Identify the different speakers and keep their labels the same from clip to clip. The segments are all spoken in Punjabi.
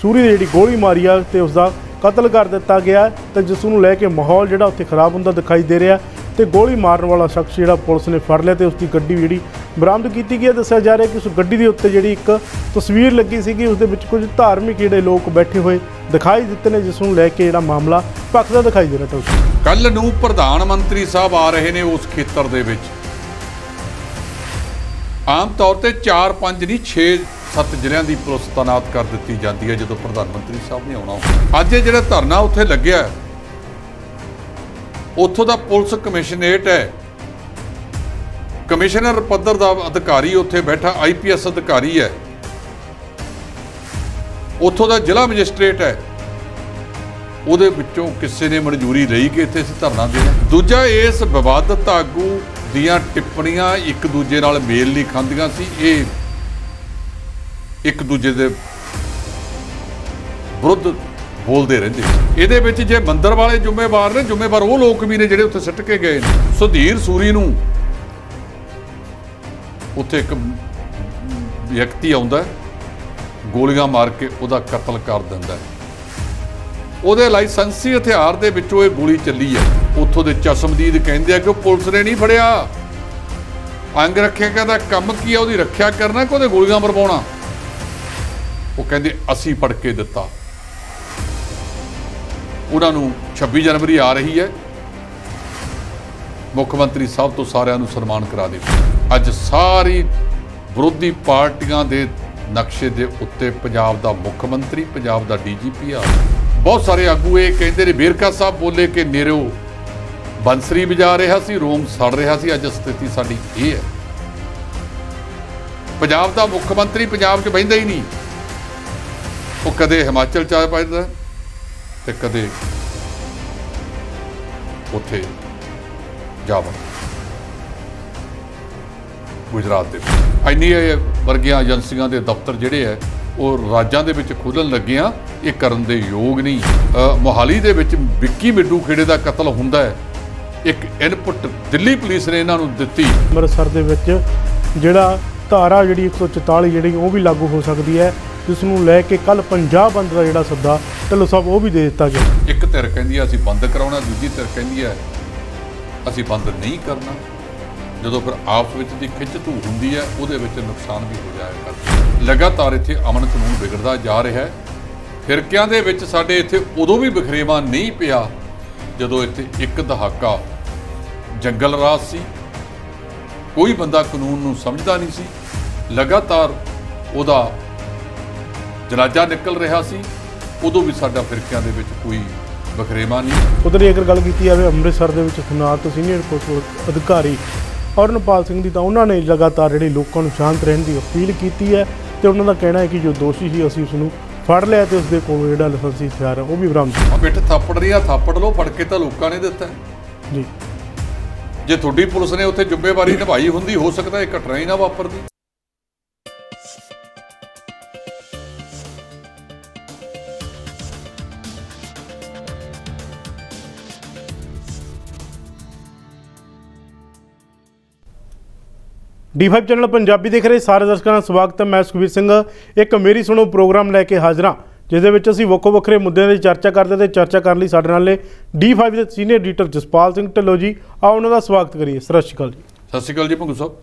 Speaker 1: ਸੂਰੀ ਦੀ ਜਿਹੜੀ ਗੋਲੀ ਮਾਰੀ ਆ ਤੇ ਉਸ ਦਾ ਕਤਲ ਕਰ ਦਿੱਤਾ ਗਿਆ ਤੇ ਜਿਸ ਨੂੰ ਲੈ ਕੇ ਮਾਹੌਲ ਜਿਹੜਾ ਉੱਥੇ ਖਰਾਬ ਹੁੰਦਾ ਦਿਖਾਈ ਦੇ ਰਿਹਾ ਤੇ ਗੋਲੀ ਮਾਰਨ ਵਾਲਾ ਸ਼ਖਸ ਜਿਹੜਾ ਪੁਲਿਸ ਨੇ ਫੜ ਲਿਆ ਤੇ ਉਸ ਦੀ ਗੱਡੀ ਜਿਹੜੀ ਬਰਾਮਦ ਕੀਤੀ ਗਈ ਹੈ ਦੱਸਿਆ ਜਾ ਰਿਹਾ ਕਿ ਉਸ ਗੱਡੀ ਦੇ ਉੱਤੇ ਜਿਹੜੀ ਇੱਕ ਤਸਵੀਰ ਲੱਗੀ ਸੀਗੀ ਉਸ ਦੇ ਵਿੱਚ ਕੁਝ ਧਾਰਮਿਕ ਜਿਹੜੇ ਲੋਕ ਬੈਠੇ ਹੋਏ ਦਿਖਾਈ ਦਿੱਤੇ ਨੇ ਜਿਸ ਨੂੰ ਲੈ ਕੇ ਜਿਹੜਾ ਮਾਮਲਾ ਭਖਦਾ ਦਿਖਾਈ ਦੇ ਰਿਹਾ ਟੋਸ
Speaker 2: ਕੱਲ ਨੂੰ ਪ੍ਰਧਾਨ ਮੰਤਰੀ ਸਾਹਿਬ ਆ ਰਹੇ ਨੇ ਉਸ ਖੇਤਰ ਦੇ ਵਿੱਚ ਆਮ ਤੌਰ ਤੇ 4 5 ਨਹੀਂ 6 ਸੱਤ ਜ਼ਿਲ੍ਹਿਆਂ ਦੀ ਪੁਲਿਸ ਤਾਇਨਾਤ ਕਰ ਦਿੱਤੀ ਜਾਂਦੀ ਹੈ ਜਦੋਂ ਪ੍ਰਧਾਨ ਮੰਤਰੀ ਸਾਹਿਬ ਨੇ ਆਉਣਾ ਅੱਜ ਇਹ ਜਿਹੜਾ ਧਰਨਾ ਉੱਥੇ ਲੱਗਿਆ ਉੱਥੋਂ ਦਾ ਪੁਲਿਸ ਕਮਿਸ਼ਨਰੇਟ ਹੈ ਕਮਿਸ਼ਨਰ ਪੱਧਰ ਦਾ ਅਧਿਕਾਰੀ ਉੱਥੇ ਬੈਠਾ ਆਈਪੀਐਸ ਅਧਿਕਾਰੀ ਹੈ ਉੱਥੋਂ ਦਾ ਜ਼ਿਲ੍ਹਾ ਮੈਜਿਸਟ੍ਰੇਟ ਹੈ ਉਹਦੇ ਵਿੱਚੋਂ ਕਿਸੇ ਨੇ ਮਨਜ਼ੂਰੀ ਲਈ ਕਿ ਇੱਥੇ ਅਸੀਂ ਧਰਨਾ ਦੇਣਾ ਦੂਜਾ ਇਸ ਵਿਵਾਦਤ ਆਗੂ ਦੀਆਂ ਟਿੱਪਣੀਆਂ ਇੱਕ ਦੂਜੇ ਨਾਲ ਮੇਲ ਨਹੀਂ ਖਾਂਦੀਆਂ ਸੀ ਇਹ ਇੱਕ ਦੂਜੇ ਦੇ ਵਿਰੁੱਧ ਬੋਲਦੇ ਰਹਿੰਦੇ ਇਹਦੇ ਵਿੱਚ ਜੇ ਮੰਦਰ ਵਾਲੇ ਜ਼ਿੰਮੇਵਾਰ ਨੇ ਜ਼ਿੰਮੇਵਾਰ ਉਹ ਲੋਕ ਵੀ ਨੇ ਜਿਹੜੇ ਉੱਥੇ ਸਿੱਟ ਕੇ ਗਏ ਨੇ ਸੁਧੀਰ ਸੂਰੀ ਨੂੰ ਉੱਥੇ ਇੱਕ ਵਿਅਕਤੀ ਆਉਂਦਾ ਗੋਲੀਆਂ ਮਾਰ ਕੇ ਉਹਦਾ ਕਤਲ ਕਰ ਦਿੰਦਾ ਉਹਦੇ ਲਾਇਸੈਂਸੀ ਹਥਿਆਰ ਦੇ ਵਿੱਚੋਂ ਇਹ ਗੋਲੀ ਚੱਲੀ ਹੈ ਉੱਥੋਂ ਦੇ ਚਸ਼ਮਦੀਦ ਕਹਿੰਦੇ ਆ ਕਿ ਪੁਲਿਸ ਨੇ ਨਹੀਂ ਫੜਿਆ ਅੰਗ ਰੱਖਿਆ ਦਾ ਕੰਮ ਕੀ ਆ ਉਹਦੀ ਰੱਖਿਆ ਕਰਨਾ ਕਿ ਉਹਦੇ ਗੋਲੀਆਂ ਵਰਪਾਉਣਾ ਉਹ ਕਹਿੰਦੇ ਅਸੀਂ ਪੜ ਕੇ ਦਿੱਤਾ ਉਹਨਾਂ ਨੂੰ 26 ਜਨਵਰੀ ਆ ਰਹੀ ਹੈ ਮੁੱਖ ਮੰਤਰੀ ਸਾਹਿਬ ਤੋਂ ਸਾਰਿਆਂ ਨੂੰ ਸਨਮਾਨ ਕਰਾ ਦੇ ਅੱਜ ਸਾਰੀ ਵਿਰੋਧੀ ਪਾਰਟੀਆਂ ਦੇ ਨਕਸ਼ੇ ਦੇ ਉੱਤੇ ਪੰਜਾਬ ਦਾ ਮੁੱਖ ਮੰਤਰੀ ਪੰਜਾਬ ਦਾ ਡੀਜੀਪੀ ਆ ਬਹੁਤ ਸਾਰੇ ਆਗੂ ਇਹ ਕਹਿੰਦੇ ਨੇ ਬੇਰਕਾ ਸਾਹਿਬ ਬੋਲੇ ਕਿ ਨੇਰੋ ਬੰਸਰੀ ਵਜਾ ਰਿਹਾ ਸੀ ਰੋਮ ਸੜ ਰਿਹਾ ਸੀ ਅੱਜ ਸਥਿਤੀ ਸਾਡੀ ਇਹ ਹੈ ਪੰਜਾਬ ਦਾ ਮੁੱਖ ਮੰਤਰੀ ਪੰਜਾਬ 'ਚ ਬੈੰਦਾ ਹੀ ਨਹੀਂ ਉਹ ਕਦੇ ਹਿਮਾਚਲ ਚ ਆ ਪੈਂਦਾ ਤੇ ਕਦੇ ਉੱਥੇ ਜਾ ਗੁਜਰਾਤ ਦੇ ਐਨੀ ਵਰਗੀਆਂ ਏਜੰਸੀਆਂ ਦੇ ਦਫ਼ਤਰ ਜਿਹੜੇ ਆ ਉਹ ਰਾਜਾਂ ਦੇ ਵਿੱਚ ਖੁੱਲਣ ਲੱਗੀਆਂ ਇਹ ਕਰਨ ਦੇ ਯੋਗ ਨਹੀਂ ਮੋਹਾਲੀ ਦੇ ਵਿੱਚ ਵਿੱਕੀ ਮਿੱਡੂ ਖੇੜੇ ਦਾ ਕਤਲ ਹੁੰਦਾ ਹੈ ਇੱਕ ਇਨਪੁਟ ਦਿੱਲੀ ਪੁਲਿਸ ਨੇ ਇਹਨਾਂ ਨੂੰ ਦਿੱਤੀ ਅੰਮ੍ਰਿਤਸਰ ਦੇ ਵਿੱਚ
Speaker 1: ਜਿਹੜਾ ਧਾਰਾ ਜਿਹੜੀ 144 ਜਿਹੜੀ ਉਹ ਵੀ ਲਾਗੂ ਹੋ ਸਕਦੀ ਹੈ ਜਿਸ ਨੂੰ ਲੈ ਕੇ ਕੱਲ ਪੰਜਾਬ ਬੰਦ ਦਾ ਜਿਹੜਾ ਸੱਦਾ ਢਿੱਲੋ ਸਾਹਿਬ ਉਹ ਵੀ ਦੇ ਦਿੱਤਾ ਗਿਆ
Speaker 2: ਇੱਕ ਧਿਰ ਕਹਿੰਦੀ ਆ ਅਸੀਂ ਬੰਦ ਕਰਾਉਣਾ ਦੂਜੀ ਧਿਰ ਕਹਿੰਦੀ ਆ ਅਸੀਂ ਬੰਦ ਨਹੀਂ ਕਰਨਾ ਜਦੋਂ ਫਿਰ ਆਪਸ ਵਿੱਚ ਦੀ ਖਿੱਚ ਧੂ ਹੁੰਦੀ ਹੈ ਉਹਦੇ ਵਿੱਚ ਨੁਕਸਾਨ ਵੀ ਹੋ ਜਾਇਆ ਕਰਦਾ ਲਗਾਤਾਰ ਇੱਥੇ ਅਮਨ ਕਾਨੂੰਨ ਵਿਗੜਦਾ ਜਾ ਰਿਹਾ ਹੈ ਫਿਰਕਿਆਂ ਦੇ ਵਿੱਚ ਸਾਡੇ ਇੱਥੇ ਉਦੋਂ ਵੀ ਬਖਰੇਵਾ ਨਹੀਂ ਪਿਆ ਜਦੋਂ ਇੱਥੇ ਇੱਕ ਦਹਾਕਾ ਜੰਗਲ ਰਾਜ ਸੀ ਕੋਈ ਬੰਦਾ ਕਾਨੂੰਨ ਨੂੰ ਸਮਝਦਾ ਨਹੀਂ ਸੀ ਲਗਾਤਾਰ ਉਹਦਾ ਜਨਾਜ਼ਾ ਨਿਕਲ ਰਿਹਾ ਸੀ ਉਦੋਂ ਵੀ ਸਾਡਾ ਫਿਰਕਿਆਂ ਦੇ ਵਿੱਚ ਕੋਈ ਬਖਰੇਵਾ ਨਹੀਂ
Speaker 1: ਉਧਰ ਹੀ ਅਗਰ ਗੱਲ ਕੀਤੀ ਜਾਵੇ ਅੰਮ੍ਰਿਤਸਰ ਦੇ ਵਿੱਚ ਸੁਨਾਤ ਤੋਂ ਸੀਨੀਅਰ ਪੁਲਿਸ ਅਧਿਕਾਰੀ ਅਰਨਪਾਲ ਸਿੰਘ ਦੀ ਤਾਂ ਉਹਨਾਂ ਨੇ ਲਗਾਤਾਰ ਜਿਹੜੇ ਲੋਕਾਂ ਨੂੰ ਸ਼ਾਂਤ ਰਹਿਣ ਦੀ ਅਪੀਲ ਕੀਤੀ ਹੈ ਤੇ ਉਹਨਾਂ ਦਾ ਕਹਿਣਾ ਹੈ ਕਿ ਜੋ ਦੋਸ਼ੀ ਸੀ ਅਸੀਂ ਉਸ ਨੂੰ ਫੜ ਲਿਆ ਤੇ ਉਸ ਦੇ ਕੋਲ ਜਿਹੜਾ ਲਾਇਸੈਂਸੀ ਹਥਿਆਰ ਹੈ ਉਹ ਵੀ ਬਰਾਮਦ
Speaker 2: ਆ ਬੇਟੇ ਥਾਪੜ ਰਹੀ ਆ ਥਾਪੜ ਲੋ ਫੜ ਕੇ ਤਾਂ ਲੋਕਾਂ ਨੇ ਦਿੱਤਾ ਜੀ ਜੇ ਤੁਹਾਡੀ ਪੁਲਿਸ ਨੇ ਉੱਥੇ ਜ਼ਿੰਮੇਵਾਰੀ ਨਿਭਾਈ ਹੁੰਦੀ ਹੋ ਸਕਦਾ ਇਹ ਘਟਨਾ ਹੀ ਨਾ ਵਾਪਰਦੀ
Speaker 1: D5 ਚੈਨਲ ਪੰਜਾਬੀ ਦੇਖ ਰਹੇ ਸਾਰੇ ਦਰਸ਼ਕਾਂ ਦਾ ਸਵਾਗਤ ਹੈ ਮੈਂ ਸੁਖਵੀਰ ਸਿੰਘ ਇੱਕ ਮੇਰੀ ਸੁਣੋ ਪ੍ਰੋਗਰਾਮ ਲੈ ਕੇ ਹਾਜ਼ਰ ਹਾਂ ਜਿਸ ਦੇ ਵਿੱਚ ਅਸੀਂ ਵੱਖੋ ਵੱਖਰੇ ਮੁੱਦਿਆਂ ਦੀ ਚਰਚਾ ਕਰਦੇ ਤੇ ਚਰਚਾ ਕਰਨ ਲਈ ਸਾਡੇ ਨਾਲ ਨੇ D5 ਦੇ ਸੀਨੀਅਰ ਐਡੀਟਰ ਜਸਪਾਲ ਸਿੰਘ ਢਿੱਲੋ ਜੀ ਆ ਉਹਨਾਂ ਦਾ ਸਵਾਗਤ ਕਰੀਏ ਸਤਿ ਸ਼੍ਰੀ ਅਕਾਲ ਜੀ
Speaker 2: ਸਤਿ ਸ਼੍ਰੀ ਅਕਾਲ ਜੀ ਭੰਗੂ ਸਾਹਿਬ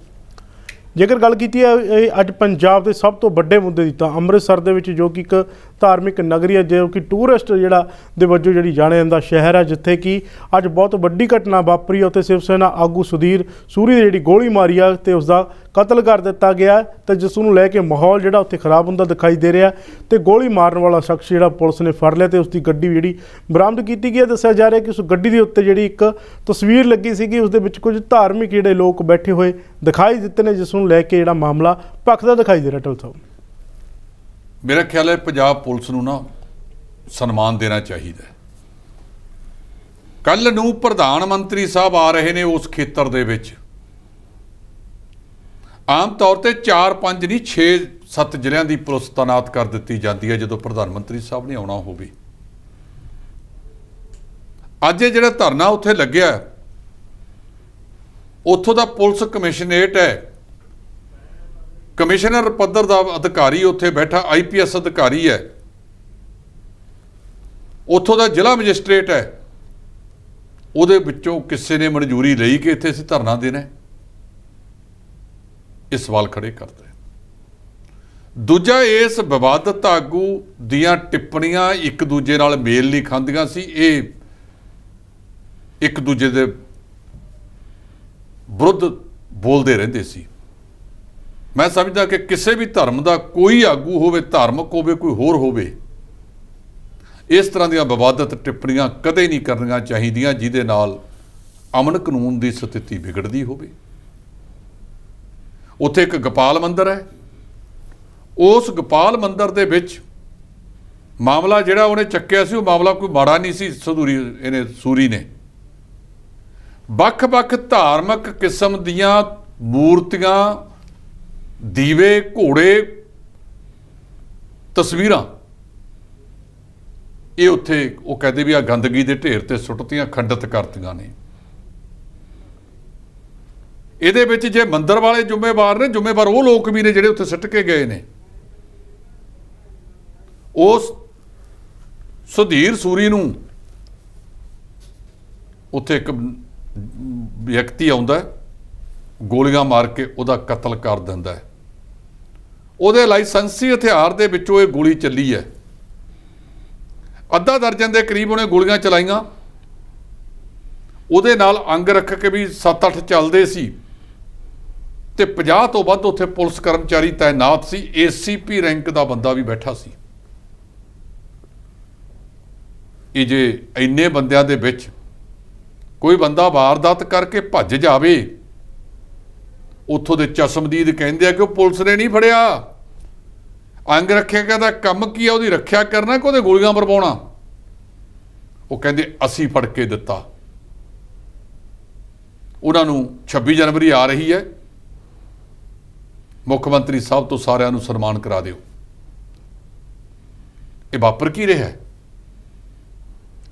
Speaker 1: ਜੇਕਰ ਗੱਲ ਕੀਤੀ ਹੈ ਅੱਜ ਪੰਜਾਬ ਦੇ ਸਭ ਤੋਂ ਵੱਡੇ ਮੁੱਦੇ ਦੀ ਤਾਂ ਅੰਮ੍ਰਿਤਸਰ ਦੇ ਵਿੱਚ ਜੋ ਕਿ ਇੱਕ ਧਾਰਮਿਕ ਨਗਰੀ ਹੈ ਜੋ ਕਿ ਟੂਰਿਸਟ ਜਿਹੜਾ ਦੇ ਵਜੋਂ ਜਿਹੜੀ ਜਾਣਿਆ ਜਾਂਦਾ ਸ਼ਹਿਰ ਹੈ ਜਿੱਥੇ ਕਿ ਅੱਜ ਬਹੁਤ ਵੱਡੀ ਘਟਨਾ ਵਾਪਰੀ ਉੱਥੇ ਸਿਵ ਸੈਨਾ ਆਗੂ ਸੁਧੀਰ ਸੂਰੀ ਦੀ ਜਿਹੜੀ ਗੋਲੀ ਮਾਰੀ ਆ ਤੇ ਉਸ ਦਾ ਕਤਲ ਕਰ ਦਿੱਤਾ ਗਿਆ ਤੇ ਜਿਸ ਨੂੰ ਲੈ ਕੇ ਮਾਹੌਲ ਜਿਹੜਾ ਉੱਥੇ ਖਰਾਬ ਹੁੰਦਾ ਦਿਖਾਈ ਦੇ ਰਿਹਾ ਤੇ ਗੋਲੀ ਮਾਰਨ ਵਾਲਾ ਸ਼ਖਸ ਜਿਹੜਾ ਪੁਲਿਸ ਨੇ ਫੜ ਲਿਆ ਤੇ ਉਸ ਦੀ ਗੱਡੀ ਜਿਹੜੀ ਬਰਾਮਦ ਕੀਤੀ ਗਈ ਹੈ ਦੱਸਿਆ ਜਾ ਰਿਹਾ ਕਿ ਉਸ ਗੱਡੀ ਦੇ ਉੱਤੇ ਜਿਹੜੀ ਇੱਕ ਤਸਵੀਰ ਲੱਗੀ ਸੀਗੀ ਉਸ ਦੇ ਵਿੱਚ ਕੁਝ ਧਾਰਮਿਕ ਜਿਹੜੇ ਲੋਕ ਬੈਠੇ ਹੋਏ ਦਿਖਾਈ ਦਿੱਤੇ ਨੇ ਜਿਸ ਨੂੰ ਲੈ ਕੇ ਜਿਹੜਾ ਮਾਮਲਾ ਦਾ ਦਿਖਾਈ ਦੇ ਰਿਹਾ ਟਲ
Speaker 2: ਮੇਰਾ ਖਿਆਲ ਹੈ ਪੰਜਾਬ ਪੁਲਿਸ ਨੂੰ ਨਾ ਸਨਮਾਨ ਦੇਣਾ ਚਾਹੀਦਾ ਕੱਲ ਨੂੰ ਪ੍ਰਧਾਨ ਮੰਤਰੀ ਸਾਹਿਬ ਆ ਰਹੇ ਨੇ ਉਸ ਖੇਤਰ ਦੇ ਵਿੱਚ ਆਮ ਤੌਰ ਤੇ 4-5 ਨਹੀਂ 6-7 ਜ਼ਿਲ੍ਹਿਆਂ ਦੀ ਪੁਲਿਸ ਤਾਇਨਾਤ ਕਰ ਦਿੱਤੀ ਜਾਂਦੀ ਹੈ ਜਦੋਂ ਪ੍ਰਧਾਨ ਮੰਤਰੀ ਸਾਹਿਬ ਨੇ ਆਉਣਾ ਹੋਵੇ ਅੱਜ ਇਹ ਜਿਹੜਾ ਧਰਨਾ ਉੱਥੇ ਲੱਗਿਆ ਉੱਥੋਂ ਦਾ ਪੁਲਿਸ ਕਮਿਸ਼ਨਰੇਟ ਹੈ ਕਮਿਸ਼ਨਰ ਪੱਧਰ ਦਾ ਅਧਿਕਾਰੀ ਉੱਥੇ ਬੈਠਾ ਆਈਪੀਐਸ ਅਧਿਕਾਰੀ ਹੈ ਉੱਥੋਂ ਦਾ ਜ਼ਿਲ੍ਹਾ ਮੈਜਿਸਟ੍ਰੇਟ ਹੈ ਉਹਦੇ ਵਿੱਚੋਂ ਕਿਸੇ ਨੇ ਮਨਜ਼ੂਰੀ ਲਈ ਕਿ ਇੱਥੇ ਅਸੀਂ ਧਰਨਾ ਦੇਣਾ ਇਹ ਸਵਾਲ ਖੜੇ ਕਰਦਾ ਦੂਜਾ ਇਸ ਵਿਵਾਦਤ ਆਗੂ ਦੀਆਂ ਟਿੱਪਣੀਆਂ ਇੱਕ ਦੂਜੇ ਨਾਲ ਮੇਲ ਨਹੀਂ ਖਾਂਦੀਆਂ ਸੀ ਇਹ ਇੱਕ ਦੂਜੇ ਦੇ ਵਿਰੁੱਧ ਬੋਲਦੇ ਰਹਿੰਦੇ ਸੀ ਮੈਂ ਸਮਝਦਾ ਕਿ ਕਿਸੇ ਵੀ ਧਰਮ ਦਾ ਕੋਈ ਆਗੂ ਹੋਵੇ ਧਾਰਮਿਕ ਹੋਵੇ ਕੋਈ ਹੋਰ ਹੋਵੇ ਇਸ ਤਰ੍ਹਾਂ ਦੀਆਂ ਵਿਵਾਦਤ ਟਿੱਪਣੀਆਂ ਕਦੇ ਨਹੀਂ ਕਰਨੀਆਂ ਚਾਹੀਦੀਆਂ ਜਿਹਦੇ ਨਾਲ ਅਮਨ ਕਾਨੂੰਨ ਦੀ ਸਥਿਤੀ ਵਿਗੜਦੀ ਹੋਵੇ ਉੱਥੇ ਇੱਕ ਗੋਪਾਲ ਮੰਦਿਰ ਹੈ ਉਸ ਗੋਪਾਲ ਮੰਦਿਰ ਦੇ ਵਿੱਚ ਮਾਮਲਾ ਜਿਹੜਾ ਉਹਨੇ ਚੱਕਿਆ ਸੀ ਉਹ ਮਾਮਲਾ ਕੋਈ ਮਾੜਾ ਨਹੀਂ ਸੀ ਸਧੂਰੀ ਇਹਨੇ ਸੂਰੀ ਨੇ ਵੱਖ-ਵੱਖ ਧਾਰਮਿਕ ਕਿਸਮ ਦੀਆਂ ਮੂਰਤੀਆਂ ਦੀਵੇ ਘੋੜੇ ਤਸਵੀਰਾਂ ਇਹ ਉੱਥੇ ਉਹ ਕਹਿੰਦੇ ਵੀ ਆ ਗੰਦਗੀ ਦੇ ਢੇਰ ਤੇ ਸੁੱਟਤੀਆਂ ਖੰਡਿਤ ਕਰਤੀਆਂ ਨੇ ਇਹਦੇ ਵਿੱਚ ਜੇ ਮੰਦਰ ਵਾਲੇ ਜ਼ਿੰਮੇਵਾਰ ਨੇ ਜ਼ਿੰਮੇਵਾਰ ਉਹ ਲੋਕ ਵੀ ਨੇ ਜਿਹੜੇ ਉੱਥੇ ਸਿੱਟ ਕੇ ਗਏ ਨੇ ਉਸ ਸੁਧੀਰ ਸੂਰੀ ਨੂੰ ਉੱਥੇ ਇੱਕ ਵਿਅਕਤੀ ਆਉਂਦਾ ਗੋਲੀਆਂ ਮਾਰ ਕੇ ਉਹਦਾ ਕਤਲ ਕਰ ਦਿੰਦਾ ਹੈ ਉਹਦੇ ਲਾਇਸੈਂਸੀ ਹਥਿਆਰ ਦੇ ਵਿੱਚੋਂ ਇਹ ਗੋਲੀ ਚੱਲੀ ਹੈ ਅੱਧਾ ਦਰਜਨ ਦੇ ਕਰੀਬ ਉਹਨੇ ਗੋਲੀਆਂ ਚਲਾਈਆਂ ਉਹਦੇ ਨਾਲ ਅੰਗ ਰੱਖ ਕੇ ਵੀ 7-8 ਚੱਲਦੇ ਸੀ ਤੇ 50 ਤੋਂ ਵੱਧ ਉੱਥੇ ਪੁਲਿਸ ਕਰਮਚਾਰੀ ਤਾਇਨਾਤ ਸੀ ਏਸੀਪੀ ਰੈਂਕ ਦਾ ਬੰਦਾ ਵੀ ਬੈਠਾ ਸੀ ਇਹ ਜੇ ਇੰਨੇ ਬੰਦਿਆਂ ਦੇ ਵਿੱਚ ਕੋਈ ਬੰਦਾ ਵਾਰਦਾਤ ਕਰਕੇ ਭੱਜ ਜਾਵੇ ਉੱਥੋਂ ਦੇ ਚਸ਼ਮਦੀਦ ਕਹਿੰਦੇ ਆ ਕਿ ਉਹ ਪੁਲਿਸ ਨੇ ਨਹੀਂ ਫੜਿਆ ਅੰਗ ਰੱਖਿਆ ਦਾ ਕੰਮ ਕੀ ਆ ਉਹਦੀ ਰੱਖਿਆ ਕਰਨਾ ਕਿ ਉਹਦੇ ਗੋਲੀਆਂ ਵਰਪਾਉਣਾ ਉਹ ਕਹਿੰਦੇ ਅਸੀਂ ਫੜ ਕੇ ਦਿੱਤਾ ਉਹਨਾਂ ਨੂੰ 26 ਜਨਵਰੀ ਆ ਰਹੀ ਹੈ ਮੁੱਖ ਮੰਤਰੀ ਸਾਹਿਬ ਤੋਂ ਸਾਰਿਆਂ ਨੂੰ ਸਨਮਾਨ ਕਰਾ ਦਿਓ ਇਹ ਵਾਪਰ ਕੀ ਰਿਹਾ ਹੈ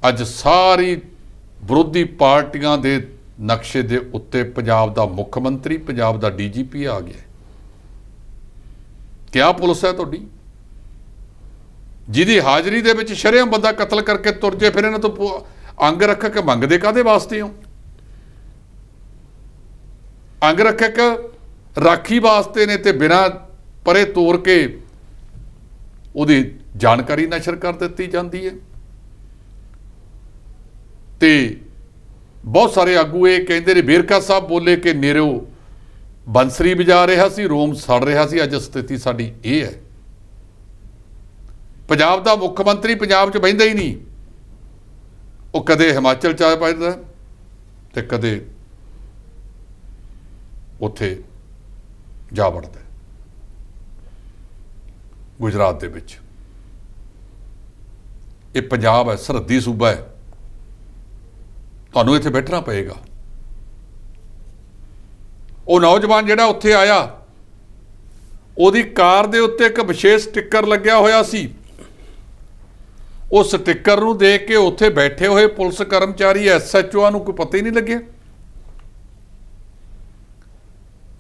Speaker 2: ਅੱਜ ਸਾਰੀ ਵਿਰੋਧੀ ਪਾਰਟੀਆਂ ਦੇ ਨਕਸ਼ੇ ਦੇ ਉੱਤੇ ਪੰਜਾਬ ਦਾ ਮੁੱਖ ਮੰਤਰੀ ਪੰਜਾਬ ਦਾ ਡੀਜੀਪੀ ਆ ਗਿਆ ਕਿਆ ਪੁਲਿਸ ਹੈ ਤੁਹਾਡੀ ਜਿਹਦੀ ਹਾਜ਼ਰੀ ਦੇ ਵਿੱਚ ਸ਼ਰੇਆਮ ਬੰਦਾ ਕਤਲ ਕਰਕੇ ਤੁਰ ਜੇ ਫਿਰ ਇਹਨਾਂ ਤੋਂ ਅੰਗ ਰੱਖ ਕੇ ਮੰਗਦੇ ਕਾਦੇ ਵਾਸਤੇ ਹੋ ਅੰਗ ਕੇ ਰਾਖੀ ਵਾਸਤੇ ਨੇ ਤੇ ਬਿਨਾ ਪਰੇ ਤੋਰ ਕੇ ਉਹਦੀ ਜਾਣਕਾਰੀ ਨਸ਼ਰ ਕਰ ਦਿੱਤੀ ਜਾਂਦੀ ਹੈ ਤੇ ਬਹੁਤ ਸਾਰੇ ਆਗੂ ਇਹ ਕਹਿੰਦੇ ਨੇ ਬੇਰਕਾ ਸਾਹਿਬ ਬੋਲੇ ਕਿ ਨਿਰੋ ਬੰਸਰੀ ਵਜਾ ਰਿਹਾ ਸੀ ਰੋਮ ਸੜ ਰਿਹਾ ਸੀ ਅੱਜ ਸਥਿਤੀ ਸਾਡੀ ਇਹ ਹੈ ਪੰਜਾਬ ਦਾ ਮੁੱਖ ਮੰਤਰੀ ਪੰਜਾਬ 'ਚ ਬੈਂਦਾ ਹੀ ਨਹੀਂ ਉਹ ਕਦੇ ਹਿਮਾਚਲ 'ਚ ਆ ਪੈਂਦਾ ਤੇ ਕਦੇ ਉੱਥੇ ਜਾ ਵੜਦਾ ਗੁਜਰਾਤ ਦੇ ਵਿੱਚ ਇਹ ਪੰਜਾਬ ਹੈ ਸਰਹੱਦੀ ਸੂਬਾ ਹੈ ਤੁਹਾਨੂੰ ਇੱਥੇ ਬੈਠਣਾ ਪਏਗਾ ਉਹ ਨੌਜਵਾਨ ਜਿਹੜਾ ਉੱਥੇ ਆਇਆ ਉਹਦੀ ਕਾਰ ਦੇ ਉੱਤੇ ਇੱਕ ਵਿਸ਼ੇਸ਼ ਸਟicker ਲੱਗਿਆ ਹੋਇਆ ਸੀ ਉਹ ਸਟicker ਨੂੰ ਦੇਖ ਕੇ ਉੱਥੇ ਬੈਠੇ ਹੋਏ ਪੁਲਿਸ ਕਰਮਚਾਰੀ ਐਸਐਚਓ ਨੂੰ ਕੋਈ ਪਤਾ ਹੀ ਨਹੀਂ ਲੱਗਿਆ